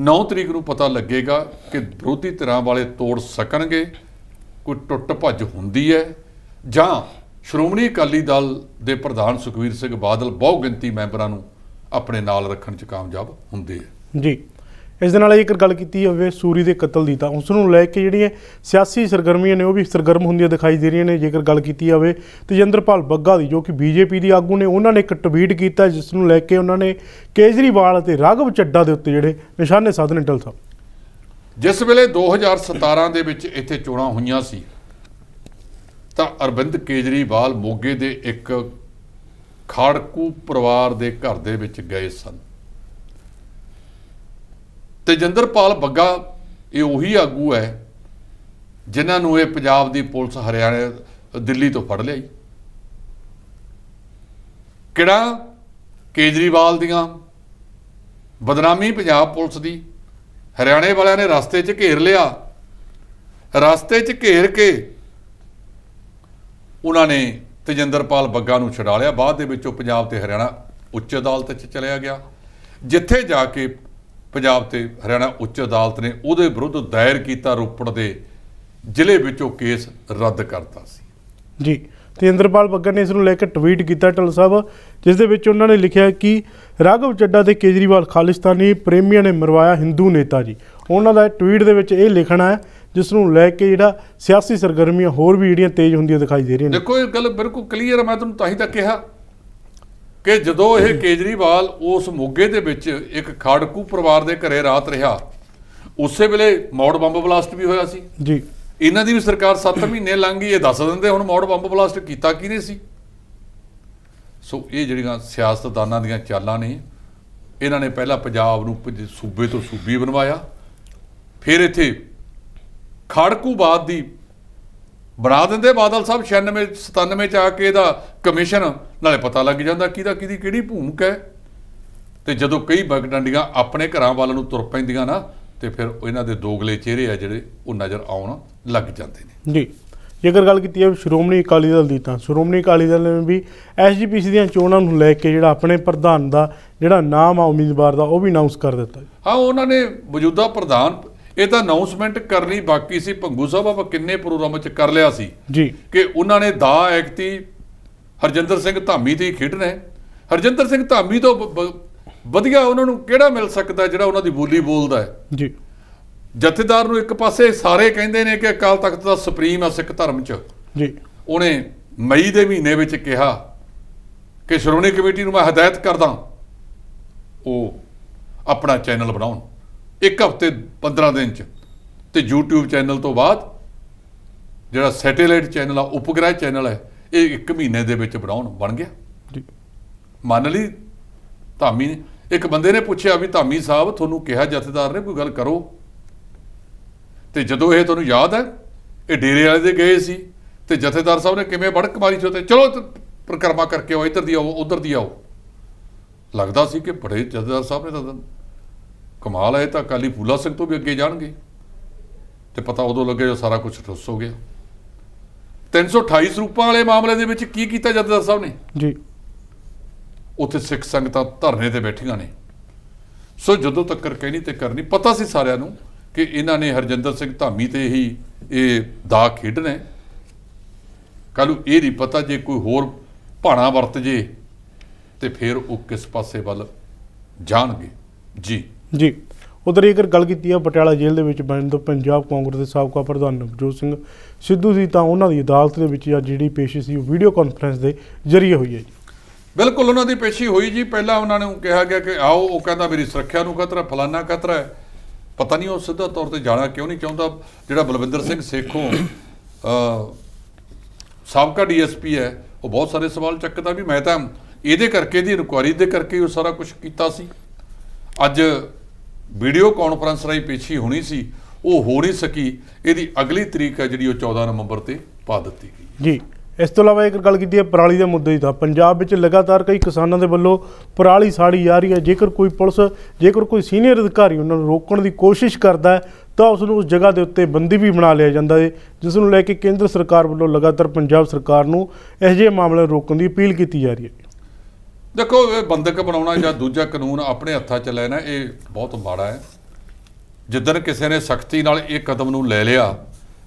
Speaker 2: 9 ਤਰੀਕ ਨੂੰ ਪਤਾ ਲੱਗੇਗਾ ਕਿ ਵਿਰੋਧੀ ਧਿਰਾਂ ਵਾਲੇ ਤੋੜ ਸਕਣਗੇ ਕੋਈ ਟੁੱਟ ਭੱਜ ਹੁੰਦੀ ਹੈ ਜਾਂ ਸ਼੍ਰੋਮਣੀ ਅਕਾਲੀ ਦਲ ਦੇ ਪ੍ਰਧਾਨ ਸੁਖਵੀਰ ਸਿੰਘ ਬਾਦਲ ਬਹੁ ਗਿਣਤੀ ਮੈਂਬਰਾਂ ਨੂੰ ਆਪਣੇ ਨਾਲ ਰੱਖਣ 'ਚ ਕਾਮਯਾਬ ਹੁੰਦੇ ਆ
Speaker 1: ਜੀ ਇਸ ਦੇ ਨਾਲ ਇੱਕ ਗੱਲ ਕੀਤੀ ਹੋਵੇ ਸੂਰੀ ਦੇ ਕਤਲ ਦੀ ਤਾਂ ਉਸ ਨੂੰ ਲੈ ਕੇ ਜਿਹੜੀਆਂ ਸਿਆਸੀ ਸਰਗਰਮੀਆਂ ਨੇ ਉਹ ਵੀ ਸਰਗਰਮ ਹੁੰਦੀਆਂ ਦਿਖਾਈ ਦੇ ਰਹੀਆਂ ਨੇ ਜੇਕਰ ਗੱਲ ਕੀਤੀ ਜਾਵੇ ਤੇਜਿੰਦਰਪਾਲ ਬੱਗਾ ਦੀ ਜੋ ਕਿ ਬੀਜੇਪੀ ਦੀ ਆਗੂ ਨੇ ਉਹਨਾਂ ਨੇ ਇੱਕ ਟਵੀਟ ਕੀਤਾ ਜਿਸ ਨੂੰ ਲੈ ਕੇ ਉਹਨਾਂ ਨੇ ਕੇਜਰੀਵਾਲ ਅਤੇ ਰਾਘਵ ਚੱਡਾ ਦੇ ਉੱਤੇ ਜਿਹੜੇ ਨਿਸ਼ਾਨੇ ਸਾਧਨੇ ਟਲ ਸਾਹਿਬ
Speaker 2: ਜਿਸ ਵੇਲੇ 2017 ਦੇ ਵਿੱਚ ਇੱਥੇ ਚੋਣਾਂ ਹੋਈਆਂ ਸੀ ਤਾਂ ਅਰਵਿੰਦ ਕੇਜਰੀਵਾਲ ਮੋਗੇ ਦੇ ਇੱਕ ਖਾੜਕੂ ਪਰਿਵਾਰ ਦੇ ਘਰ ਦੇ ਵਿੱਚ ਗਏ ਸਨ ਤੇਜਿੰਦਰਪਾਲ ਬੱਗਾ ਇਹ ਉਹੀ ਆਗੂ ਹੈ ਜਿਨ੍ਹਾਂ ਨੂੰ ਇਹ ਪੰਜਾਬ ਦੀ ਪੁਲਿਸ ਹਰਿਆਣਾ ਦਿੱਲੀ ਤੋਂ ਫੜ ਲਿਆਈ ਕਿਹੜਾ ਕੇਜਰੀਵਾਲ ਦੀਆਂ ਬਦਨਾਮੀ ਪੰਜਾਬ ਪੁਲਿਸ ਦੀ ਹਰਿਆਣੇ ਵਾਲਿਆਂ ਨੇ ਰਸਤੇ 'ਚ ਘੇਰ ਲਿਆ ਰਸਤੇ 'ਚ ਘੇਰ ਕੇ ਉਹਨਾਂ ਨੇ ਤੇਜਿੰਦਰਪਾਲ ਬੱਗਾ ਨੂੰ ਛਡਾ ਲਿਆ ਬਾਅਦ ਦੇ ਵਿੱਚ ਉਹ ਪੰਜਾਬ ਤੇ ਹਰਿਆਣਾ ਉੱਚ ਅਦਾਲਤ 'ਚ ਚਲਿਆ ਗਿਆ ਜਿੱਥੇ ਜਾ ਕੇ ਪੰਜਾਬ ਤੇ ਹਰਿਆਣਾ ਉੱਚ ਅਦਾਲਤ ਨੇ ਉਹਦੇ ਵਿਰੁੱਧ ਦਾਇਰ ਕੀਤਾ ਰੋਪੜ ਦੇ ਜ਼ਿਲ੍ਹੇ ਵਿੱਚੋਂ ਕੇਸ ਰੱਦ ਕਰਤਾ ਸੀ
Speaker 1: ਜੀ ਤੇਂਦਰਪਾਲ ਬੱਗਰ ਨੇ ਇਸ ਨੂੰ ਲੈ ਕੇ ਟਵੀਟ ਕੀਤਾ ਟਲ ਸਾਹਿਬ ਜਿਸ ਦੇ ਵਿੱਚ ਉਹਨਾਂ ਨੇ ਲਿਖਿਆ ਕਿ ਰਾਘਵ ਚੱਡਾ ਤੇ ਕੇਜਰੀਵਾਲ ਖਾਲਿਸਤਾਨੀ ਪ੍ਰੇਮੀਆਂ ਨੇ ਮਰਵਾਇਆ ਹਿੰਦੂ ਨੇਤਾ ਜੀ ਉਹਨਾਂ ਦਾ ਟਵੀਟ ਦੇ ਵਿੱਚ ਇਹ ਲਿਖਣਾ ਹੈ ਜਿਸ ਨੂੰ ਲੈ ਕੇ ਜਿਹੜਾ ਸਿਆਸੀ ਸਰਗਰਮੀਆਂ ਹੋਰ ਵੀ ਜਿਹੜੀਆਂ ਤੇਜ਼ ਹੁੰਦੀਆਂ ਦਿਖਾਈ ਦੇ ਰਹੀਆਂ ਨੇ
Speaker 2: ਦੇਖੋ ਇਹ ਗੱਲ ਬਿਲਕੁਲ ਕਲੀਅਰ ਹੈ ਮੈਂ ਤੁਹਾਨੂੰ ਤਾਂ ਹੀ ਤਾਂ ਕਿਹਾ ਕਿ ਜਦੋਂ ਇਹ ਕੇਜਰੀਵਾਲ ਉਸ ਮੋਗੇ ਦੇ ਵਿੱਚ ਇੱਕ ਖੜਕੂ ਪਰਿਵਾਰ ਦੇ ਘਰੇ ਰਾਤ ਰਿਹਾ ਉਸੇ ਵੇਲੇ ਮੌੜ ਬੰਬ ਬਲਾਸਟ ਵੀ ਹੋਇਆ ਸੀ ਜੀ ਇਹਨਾਂ ਦੀ ਵੀ ਸਰਕਾਰ 7 ਮਹੀਨੇ ਲੰਘ ਗਈ ਇਹ ਦੱਸ ਦਿੰਦੇ ਹੁਣ ਮੌੜ ਬੰਬ ਬਲਾਸਟ ਕੀਤਾ ਕਿਹਨੇ ਸੀ ਸੋ ਇਹ ਜਿਹੜੀਆਂ ਸਿਆਸਤਦਾਨਾਂ ਦੀਆਂ ਚਾਲਾਂ ਨੇ ਇਹਨਾਂ ਨੇ ਪਹਿਲਾਂ ਪੰਜਾਬ ਨੂੰ ਸੂਬੇ ਤੋਂ ਸੂਬੀ ਬਣਵਾਇਆ ਫਿਰ ਇੱਥੇ ਬਾਦ ਦੀ ਬਣਾ ਦਿੰਦੇ ਬਾਦਲ ਸਾਹਿਬ 96 97 ਚ ਆ ਕੇ ਇਹਦਾ ਕਮਿਸ਼ਨ ਨਾਲੇ ਪਤਾ ਲੱਗ ਜਾਂਦਾ ਕਿਹਦਾ ਕਿਹਦੀ ਕਿਹੜੀ ਭੂਮਿਕਾ ਹੈ ਤੇ ਜਦੋਂ ਕਈ ਬਗਡੰਡੀਆਂ ਆਪਣੇ ਘਰਾਂ ਵਾਲਾਂ ਨੂੰ ਤੁਰ ਪੈਂਦੀਆਂ ਨਾ ਤੇ ਫਿਰ ਇਹਨਾਂ ਦੇ ਦੋਗਲੇ ਚਿਹਰੇ ਆ ਜਿਹੜੇ ਉਹ ਨਜ਼ਰ ਆਉਣ ਲੱਗ ਜਾਂਦੇ
Speaker 1: ਨੇ ਜੀ ਜੇਕਰ ਗੱਲ ਕੀਤੀ ਹੈ ਸ਼੍ਰੋਮਣੀ ਅਕਾਲੀ ਦਲ ਦੀ ਤਾਂ ਸ਼੍ਰੋਮਣੀ ਅਕਾਲੀ ਦਲ ਨੇ ਵੀ ਐਸਜੀਪੀਸੀ ਦੀਆਂ ਚੋਣਾਂ ਨੂੰ ਲੈ ਕੇ ਜਿਹੜਾ ਆਪਣੇ ਪ੍ਰਧਾਨ ਦਾ ਜਿਹੜਾ ਨਾਮ ਆ ਉਮੀਦਵਾਰ ਦਾ ਉਹ ਵੀ ਅਨਾਉਂਸ ਕਰ ਦਿੱਤਾ
Speaker 2: ਹਾਂ ਉਹਨਾਂ ਨੇ ਮੌਜੂਦਾ ਪ੍ਰਧਾਨ ਇਹ ਤਾਂ ਅਨਾਉਂਸਮੈਂਟ ਕਰਨੀ ਬਾਕੀ ਸੀ ਭੰਗੂ ਸਾਹਿਬ ਆਪਾਂ ਕਿੰਨੇ ਪ੍ਰੋਗਰਾਮ ਚ ਕਰ ਲਿਆ ਸੀ ਜੀ ਕਿ ਉਹਨਾਂ ਨੇ ਦਾ ਐਕਤੀ ਹਰਜਿੰਦਰ ਸਿੰਘ ਧਾਮੀ ਦੀ ਖੇਡਣਾ ਹਰਜਿੰਦਰ ਸਿੰਘ ਧਾਮੀ ਤੋਂ ਵਧੀਆ ਉਹਨਾਂ ਨੂੰ ਕਿਹੜਾ ਮਿਲ ਸਕਦਾ ਜਿਹੜਾ ਉਹਨਾਂ ਦੀ ਬੋਲੀ ਬੋਲਦਾ ਹੈ ਜੀ ਜਥੇਦਾਰ ਨੂੰ ਇੱਕ ਪਾਸੇ ਸਾਰੇ ਕਹਿੰਦੇ ਨੇ ਕਿ ਅਕਾਲ ਤਖਤ ਦਾ ਸੁਪਰੀਮ ਆ ਸਿੱਖ ਧਰਮ 'ਚ ਜੀ ਉਹਨੇ ਮਈ ਦੇ ਮਹੀਨੇ ਵਿੱਚ ਕਿਹਾ ਕਿ ਸ਼੍ਰੋਮਣੀ ਕਮੇਟੀ ਨੂੰ ਮੈਂ ਹਦਾਇਤ ਕਰਦਾ ਉਹ ਆਪਣਾ ਚੈਨਲ ਬਣਾਉਣ ਇੱਕ ਹਫ਼ਤੇ 15 ਦਿਨ ਚ ਤੇ YouTube ਚੈਨਲ ਤੋਂ ਬਾਅਦ ਜਿਹੜਾ ਸੈਟੇਲਾਈਟ ਚੈਨਲ ਆ ਉਪਗ੍ਰਹਿ ਚੈਨਲ ਹੈ ਇਹ ਇੱਕ ਮਹੀਨੇ ਦੇ ਵਿੱਚ ਬਣਾਉਣ ਬਣ ਗਿਆ ਜੀ ਮੰਨ ਲਈ ਧਾਮੀ ਨੇ ਇੱਕ ਬੰਦੇ ਨੇ ਪੁੱਛਿਆ ਵੀ ਧਾਮੀ ਸਾਹਿਬ ਤੁਹਾਨੂੰ ਕਿਹਾ ਜਥੇਦਾਰ ਨੇ ਕੋਈ ਗੱਲ ਕਰੋ ਤੇ ਜਦੋਂ ਇਹ ਤੁਹਾਨੂੰ ਯਾਦ ਹੈ ਇਹ ਡੇਰੇ ਵਾਲੇ ਦੇ ਗਏ ਸੀ ਤੇ ਜਥੇਦਾਰ ਸਾਹਿਬ ਨੇ ਕਿਵੇਂ ਬੜਕ ਮਾਰੀ ਚੋ ਤੇ ਚਲੋ ਪ੍ਰਕਰਮਾ ਕਰਕੇ ਆਓ ਇੱਧਰ ਦੀ ਆਓ ਉਧਰ ਦੀ ਆਓ ਲੱਗਦਾ ਸੀ ਕਿ ਬੜੇ ਜਥੇਦਾਰ ਸਾਹਿਬ ਨੇ ਤਾਂ ਕਮਾਲ ਹੈ ਤਾਂ ਅਕਾਲੀ ਫੂਲਾ ਸਿੰਘ ਤੋਂ ਵੀ ਅੱਗੇ ਜਾਣਗੇ ਤੇ ਪਤਾ ਉਦੋਂ ਲੱਗੇ ਜੋ ਸਾਰਾ ਕੁਝ ਠੁੱਸ ਹੋ ਗਿਆ 328 ਰੂਪਾਂ ਵਾਲੇ ਮਾਮਲੇ ਦੇ ਵਿੱਚ ਕੀ ਕੀਤਾ ਜੱਦਦਾਰ ਸਾਹਿਬ ਨੇ ਜੀ ਉੱਥੇ ਸਿੱਖ ਸੰਗਤਾਂ ਧਰਨੇ ਤੇ ਬੈਠੀਆਂ ਨੇ ਸੋ ਜਦੋਂ ਤੱਕ ਕਹਿਣੀ ਤੇ ਕਰਨੀ ਪਤਾ ਸੀ ਸਾਰਿਆਂ ਨੂੰ ਕਿ ਇਹਨਾਂ ਨੇ ਹਰਜਿੰਦਰ ਸਿੰਘ ਧਾਮੀ ਤੇ ਹੀ ਇਹ ਦਾ ਖੇਡਣਾ ਕੱਲੂ ਇਹ ਨਹੀਂ ਪਤਾ ਜੇ ਕੋਈ ਹੋਰ ਭਾਣਾ ਵਰਤ ਜੇ ਤੇ ਫਿਰ ਉਹ ਕਿਸ ਪਾਸੇ ਵੱਲ ਜਾਣਗੇ ਜੀ
Speaker 1: ਜੀ ਉਧਰ ਜੇਕਰ ਗੱਲ ਕੀਤੀ ਆ ਪਟਿਆਲਾ ਜੇਲ੍ਹ ਦੇ ਵਿੱਚ ਬੰਦ ਤੋਂ ਪੰਜਾਬ ਕਾਂਗਰਸ ਦੇ ਸਾਬਕਾ ਪ੍ਰਧਾਨ ਨਵਜੋਤ ਸਿੰਘ ਸਿੱਧੂ ਦੀ ਤਾਂ ਉਹਨਾਂ ਦੀ ਅਦਾਲਤ ਦੇ ਵਿੱਚ ਅੱਜ ਜਿਹੜੀ ਪੇਸ਼ੀ ਸੀ ਉਹ ਵੀਡੀਓ ਕਾਨਫਰੰਸ ਦੇ ਜ਼ਰੀਏ ਹੋਈ ਹੈ ਜੀ
Speaker 2: ਬਿਲਕੁਲ ਉਹਨਾਂ ਦੀ ਪੇਸ਼ੀ ਹੋਈ ਜੀ ਪਹਿਲਾਂ ਉਹਨਾਂ ਨੂੰ ਕਿਹਾ ਗਿਆ ਕਿ ਆਓ ਉਹ ਕਹਿੰਦਾ ਮੇਰੀ ਸੁਰੱਖਿਆ ਨੂੰ ਖਤਰਾ ਫਲਾਨਾ ਖਤਰਾ ਹੈ ਪਤਾ ਨਹੀਂ ਉਹ ਸਿੱਧਾ ਤੌਰ ਤੇ ਜਾਣਾ ਕਿਉਂ ਨਹੀਂ ਚਾਹੁੰਦਾ ਜਿਹੜਾ ਬਲਵਿੰਦਰ ਸਿੰਘ ਸੇਖੋਂ ਸਾਬਕਾ ਡੀਐਸਪੀ ਹੈ ਉਹ ਬਹੁਤ ਸਾਰੇ ਸਵਾਲ ਚੱਕਦਾ ਵੀ ਮੈਂ ਤਾਂ ਇਹਦੇ ਕਰਕੇ ਦੀ ਇਨਕੁਆਰੀ ਦੇ ਕਰਕੇ ਉਹ ਸਾਰਾ ਕੁਝ ਕੀਤਾ ਸੀ ਅੱਜ ਵੀਡੀਓ ਕਾਨਫਰੰਸ ਰਾਈ ਪੇਛੀ ਹੋਣੀ ਸੀ ਉਹ ਹੋ ਨਹੀਂ ਸਕੀ ਇਹਦੀ ਅਗਲੀ ਤਰੀਕ ਹੈ ਜਿਹੜੀ ਉਹ 14 ਨਵੰਬਰ ਤੇ ਪਾ ਦਿੱਤੀ
Speaker 1: ਗਈ ਜੀ ਇਸ ਤੋਂ ਇਲਾਵਾ ਇੱਕ ਗੱਲ ਕੀਤੀ ਹੈ ਪਰਾਲੀ ਦੇ ਮੁੱਦੇ ਦੀ ਤਾਂ ਪੰਜਾਬ ਵਿੱਚ ਲਗਾਤਾਰ ਕਈ ਕਿਸਾਨਾਂ ਦੇ ਵੱਲੋਂ ਪਰਾਲੀ ਸਾੜੀ ਜਾ ਰਹੀ ਹੈ ਜੇਕਰ ਕੋਈ ਪੁਲਿਸ ਜੇਕਰ ਕੋਈ ਸੀਨੀਅਰ ਅਧਿਕਾਰੀ ਉਹਨਾਂ ਨੂੰ ਰੋਕਣ ਦੀ ਕੋਸ਼ਿਸ਼ ਕਰਦਾ ਹੈ ਤਾਂ ਉਸ ਨੂੰ ਉਸ ਜਗ੍ਹਾ ਦੇ ਉੱਤੇ ਬੰਦੀ ਵੀ ਬਣਾ ਲਿਆ ਜਾਂਦਾ ਹੈ ਜਿਸ ਨੂੰ ਲੈ ਕੇ ਕੇਂਦਰ ਸਰਕਾਰ ਵੱਲੋਂ ਲਗਾਤਾਰ ਪੰਜਾਬ ਸਰਕਾਰ ਨੂੰ ਜਿਹੇ ਮਾਮਲੇ ਰੋਕਣ ਦੀ ਅਪੀਲ ਕੀਤੀ ਜਾ ਰਹੀ ਹੈ
Speaker 2: ਦੇਖੋ ਇਹ ਬੰਦਕ ਬਣਾਉਣਾ ਜਾਂ ਦੂਜਾ ਕਾਨੂੰਨ ਆਪਣੇ ਹੱਥਾਂ 'ਚ ਲੈਣਾ ਇਹ ਬਹੁਤ ਮਾੜਾ ਹੈ ਜਿੱਦਨ ਕਿਸੇ ਨੇ ਸਖਤੀ ਨਾਲ ਇਹ ਕਦਮ ਨੂੰ ਲੈ ਲਿਆ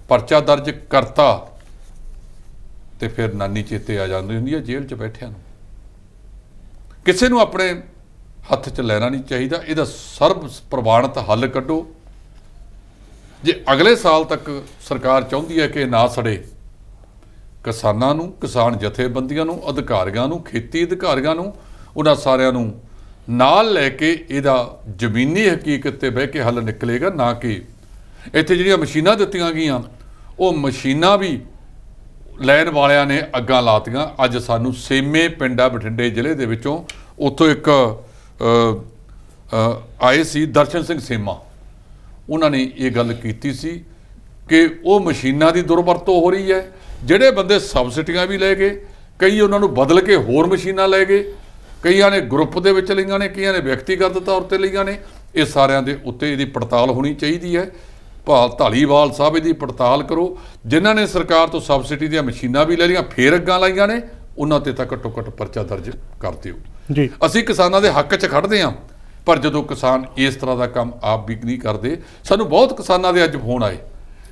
Speaker 2: ਪਰਚਾ ਦਰਜ ਕਰਤਾ ਤੇ ਫਿਰ ਨਾਨੀ ਚੇਤੇ ਆ ਜਾਂਦੀ ਹੁੰਦੀ ਹੈ ਜੇਲ੍ਹ 'ਚ ਬੈਠਿਆਂ ਨੂੰ ਕਿਸੇ ਨੂੰ ਆਪਣੇ ਹੱਥ 'ਚ ਲੈਣਾ ਨਹੀਂ ਚਾਹੀਦਾ ਇਹਦਾ ਸਰਬ ਪ੍ਰਵਾਨਿਤ ਹੱਲ ਕੱਢੋ ਜੇ ਅਗਲੇ ਸਾਲ ਤੱਕ ਸਰਕਾਰ ਚਾਹੁੰਦੀ ਹੈ ਕਿ ਨਾ ਸੜੇ ਕਿਸਾਨਾਂ ਨੂੰ ਕਿਸਾਨ ਜਥੇਬੰਦੀਆਂ ਨੂੰ ਅਧਿਕਾਰੀਆਂ ਨੂੰ ਖੇਤੀ ਅਧਿਕਾਰੀਆਂ ਨੂੰ ਉਹਨਾਂ ਸਾਰਿਆਂ ਨੂੰ ਨਾਲ ਲੈ ਕੇ ਇਹਦਾ ਜ਼ਮੀਨੀ ਹਕੀਕਤ ਤੇ ਬਹਿ ਕੇ ਹੱਲ ਨਿਕਲੇਗਾ ਨਾ ਕਿ ਇੱਥੇ ਜਿਹੜੀਆਂ ਮਸ਼ੀਨਾਂ ਦਿੱਤੀਆਂ ਗਈਆਂ ਉਹ ਮਸ਼ੀਨਾਂ ਵੀ ਲੈਣ ਵਾਲਿਆਂ ਨੇ ਅੱਗਾ ਲਾਤੀਆਂ ਅੱਜ ਸਾਨੂੰ ਸੇਮੇ ਪਿੰਡਾ ਬਠਿੰਡੇ ਜ਼ਿਲ੍ਹੇ ਦੇ ਵਿੱਚੋਂ ਉੱਥੋਂ ਇੱਕ ਆਏ ਸੀ ਦਰਸ਼ਨ ਸਿੰਘ ਸੇਮਾ ਉਹਨਾਂ ਨੇ ਇਹ ਗੱਲ ਕੀਤੀ ਸੀ ਕਿ ਉਹ ਮਸ਼ੀਨਾਂ ਦੀ ਦੁਰਵਰਤੋਂ ਹੋ ਰਹੀ ਹੈ ਜਿਹੜੇ ਬੰਦੇ ਸਬਸਿਡੀਆਂ ਵੀ ਲੈ ਗਏ ਕਈ ਉਹਨਾਂ ਨੂੰ ਬਦਲ ਕੇ ਹੋਰ ਮਸ਼ੀਨਾਂ ਲੈ ਗਏ ਕਈਆਂ ਨੇ ਗਰੁੱਪ ਦੇ ਵਿੱਚ ਲਈਆਂ ਨੇ ਕਈਆਂ ਨੇ ਵਿਅਕਤੀਗਤ ਤੌਰ ਤੇ ਲਈਆਂ ਨੇ ਇਹ ਸਾਰਿਆਂ ਦੇ ਉੱਤੇ ਇਹਦੀ ਪੜਤਾਲ ਹੋਣੀ ਚਾਹੀਦੀ ਹੈ ਭਾਲ ਢਾਲੀਵਾਲ ਸਾਹਿਬ ਇਹਦੀ ਪੜਤਾਲ ਕਰੋ ਜਿਨ੍ਹਾਂ ਨੇ ਸਰਕਾਰ ਤੋਂ ਸਬਸਿਡੀ ਦੀਆਂ ਮਸ਼ੀਨਾਂ ਵੀ ਲੈ ਲਈਆਂ ਫੇਰ ਅੱਗਾਂ ਲਾਈਆਂ ਨੇ ਉਹਨਾਂ ਤੇ ਤਾਂ ਘੱਟੋ ਘੱਟ ਪਰਚਾ ਦਰਜ ਕਰ ਦਿਓ ਜੀ ਅਸੀਂ ਕਿਸਾਨਾਂ ਦੇ ਹੱਕ 'ਚ ਖੜਦੇ ਆਂ ਪਰ ਜਦੋਂ ਕਿਸਾਨ ਇਸ ਤਰ੍ਹਾਂ ਦਾ ਕੰਮ ਆਪ ਵੀ ਨਹੀਂ ਕਰਦੇ ਸਾਨੂੰ ਬਹੁਤ ਕਿਸਾਨਾਂ ਦੇ ਅੱਜ ਫੋਨ ਆਏ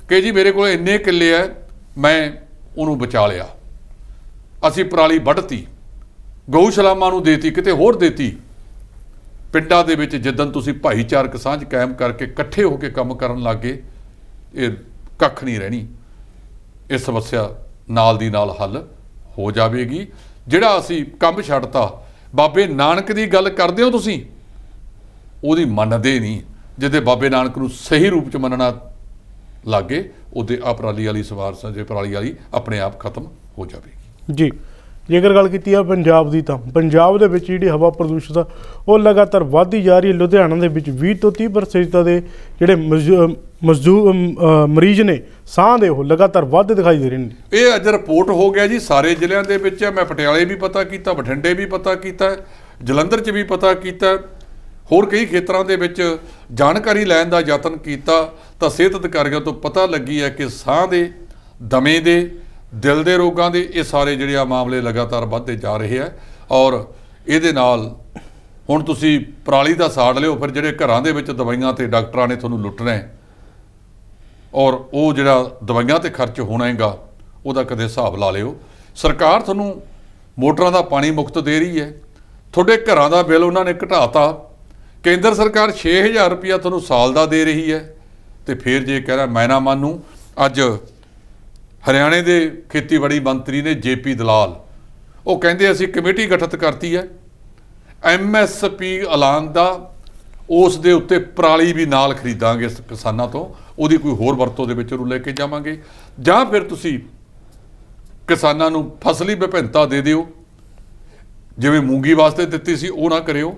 Speaker 2: ਕਿ ਜੀ ਮੇਰੇ ਕੋਲ ਇੰਨੇ ਕਿੱਲੇ ਆ ਮੈਂ ਉਹਨੂੰ ਬਚਾ ਲਿਆ ਅਸੀਂ ਪਰਾਲੀ ਵੱਢਤੀ ਗਊਸ਼ਾਲਾਵਾਂ ਨੂੰ ਦੇਤੀ ਕਿਤੇ ਹੋਰ ਦੇਤੀ ਪਿੰਡਾਂ ਦੇ ਵਿੱਚ ਜਿੱਦਨ ਤੁਸੀਂ ਭਾਈਚਾਰਕ ਸਾਂਝ ਕਾਇਮ ਕਰਕੇ ਇਕੱਠੇ ਹੋ ਕੇ ਕੰਮ ਕਰਨ ਲੱਗੇ ਇਹ ਕੱਖ ਨਹੀਂ ਰਹਿਣੀ ਇਹ ਸਮੱਸਿਆ ਨਾਲ ਦੀ ਨਾਲ ਹੱਲ ਹੋ ਜਾਵੇਗੀ ਜਿਹੜਾ ਅਸੀਂ ਕੰਮ ਛੱਡਤਾ ਬਾਬੇ ਨਾਨਕ ਦੀ ਗੱਲ ਕਰਦੇ ਹੋ ਤੁਸੀਂ ਉਹਦੀ ਮੰਨਦੇ ਨਹੀਂ ਜਿੱਦੇ ਬਾਬੇ ਨਾਨਕ ਨੂੰ ਸਹੀ ਰੂਪ ਚ ਮੰਨਣਾ ਲਾਗੇ ਉਹਦੇ ਆ ਪਰਾਲੀ ਵਾਲੀ ਸਵਾਰ ਜੇ ਪਰਾਲੀ ਵਾਲੀ ਆਪਣੇ ਆਪ ਖਤਮ ਹੋ ਜਾਵੇਗੀ
Speaker 1: ਜੀ ਜੇਕਰ ਗੱਲ ਕੀਤੀ ਆ ਪੰਜਾਬ ਦੀ ਤਾਂ ਪੰਜਾਬ ਦੇ ਵਿੱਚ ਜਿਹੜੀ ਹਵਾ ਪ੍ਰਦੂਸ਼ਣ ਦਾ ਉਹ ਲਗਾਤਾਰ ਵਧਦੀ ਜਾ ਰਹੀ ਹੈ ਲੁਧਿਆਣਾ ਦੇ ਵਿੱਚ 20 ਤੋਂ 30% ਦੇ ਜਿਹੜੇ ਮਜ਼ਦੂਰ ਮਰੀਜ਼ ਨੇ ਸਾਹ ਦੇ ਉਹ ਲਗਾਤਾਰ ਵੱਧਦੇ ਦਿਖਾਈ ਦੇ ਰਹੇ
Speaker 2: ਨੇ ਇਹ ਅੱਜ ਰਿਪੋਰਟ ਹੋ ਗਿਆ ਜੀ ਸਾਰੇ ਜ਼ਿਲ੍ਹਿਆਂ ਦੇ ਵਿੱਚ ਮੈਂ ਪਟਿਆਲੇ ਵੀ ਪਤਾ ਕੀਤਾ ਬਠਿੰਡੇ ਵੀ ਪਤਾ ਕੀਤਾ ਜਲੰਧਰ 'ਚ ਵੀ ਪਤਾ ਕੀਤਾ ਹੋਰ ਕਈ ਖੇਤਰਾਂ ਦੇ ਵਿੱਚ ਜਾਣਕਾਰੀ ਲੈਣ ਦਾ ਯਤਨ ਕੀਤਾ ਤਾਂ ਸਿਹਤ ਅਧਿਕਾਰੀਆਂ ਤੋਂ ਪਤਾ ਲੱਗੀ ਹੈ ਕਿ ਸਾਹ ਦੇ ਦਮੇ ਦੇ ਦਿਲ ਦੇ ਰੋਗਾਂ ਦੇ ਇਹ ਸਾਰੇ ਜਿਹੜੇ ਆ ਮਾਮਲੇ ਲਗਾਤਾਰ ਵੱਧਦੇ ਜਾ ਰਹੇ ਆ ਔਰ ਇਹਦੇ ਨਾਲ ਹੁਣ ਤੁਸੀਂ ਪਰਾਲੀ ਦਾ ਸਾੜ ਲਿਓ ਫਿਰ ਜਿਹੜੇ ਘਰਾਂ ਦੇ ਵਿੱਚ ਦਵਾਈਆਂ ਤੇ ਡਾਕਟਰਾਂ ਨੇ ਤੁਹਾਨੂੰ ਲੁੱਟਣਾ ਔਰ ਉਹ ਜਿਹੜਾ ਦਵਾਈਆਂ ਤੇ ਖਰਚ ਹੋਣਾ ਹੈਗਾ ਉਹਦਾ ਕਦੇ ਹਿਸਾਬ ਲਾ ਲਿਓ ਸਰਕਾਰ ਤੁਹਾਨੂੰ ਮੋਟਰਾਂ ਦਾ ਪਾਣੀ ਮੁਕਤ ਦੇ ਰਹੀ ਹੈ ਤੁਹਾਡੇ ਘਰਾਂ ਦਾ ਬਿੱਲ ਉਹਨਾਂ ਨੇ ਘਟਾਤਾ ਕੇਂਦਰ ਸਰਕਾਰ 6000 ਰੁਪਇਆ ਤੁਹਾਨੂੰ ਸਾਲ ਦਾ ਦੇ ਰਹੀ ਹੈ ਤੇ ਫਿਰ ਜੇ ਕਹਿਣਾ ਮੈਂ ਨਾ ਮੰਨੂ ਅੱਜ ਹਰਿਆਣੇ ਦੇ ਖੇਤੀਬਾੜੀ ਮੰਤਰੀ ਨੇ ਜੇਪੀ ਦਲਾਲ ਉਹ ਕਹਿੰਦੇ ਅਸੀਂ ਕਮੇਟੀ ਗਠਿਤ ਕਰਤੀ ਹੈ ਐਮਐਸਪੀ ਐਲਾਨ ਦਾ ਉਸ ਦੇ ਉੱਤੇ ਪਰਾਲੀ ਵੀ ਨਾਲ ਖਰੀਦਾਂਗੇ ਕਿਸਾਨਾਂ ਤੋਂ ਉਹਦੀ ਕੋਈ ਹੋਰ ਵਰਤੋਂ ਦੇ ਵਿੱਚ ਉਹਨੂੰ ਲੈ ਕੇ ਜਾਵਾਂਗੇ ਜਾਂ ਫਿਰ ਤੁਸੀਂ ਕਿਸਾਨਾਂ ਨੂੰ ਫਸਲੀ ਵਿਭਿੰਨਤਾ ਦੇ ਦਿਓ ਜਿਵੇਂ ਮੂੰਗੀ ਵਾਸਤੇ ਦਿੱਤੀ ਸੀ ਉਹ ਨਾ ਕਰਿਓ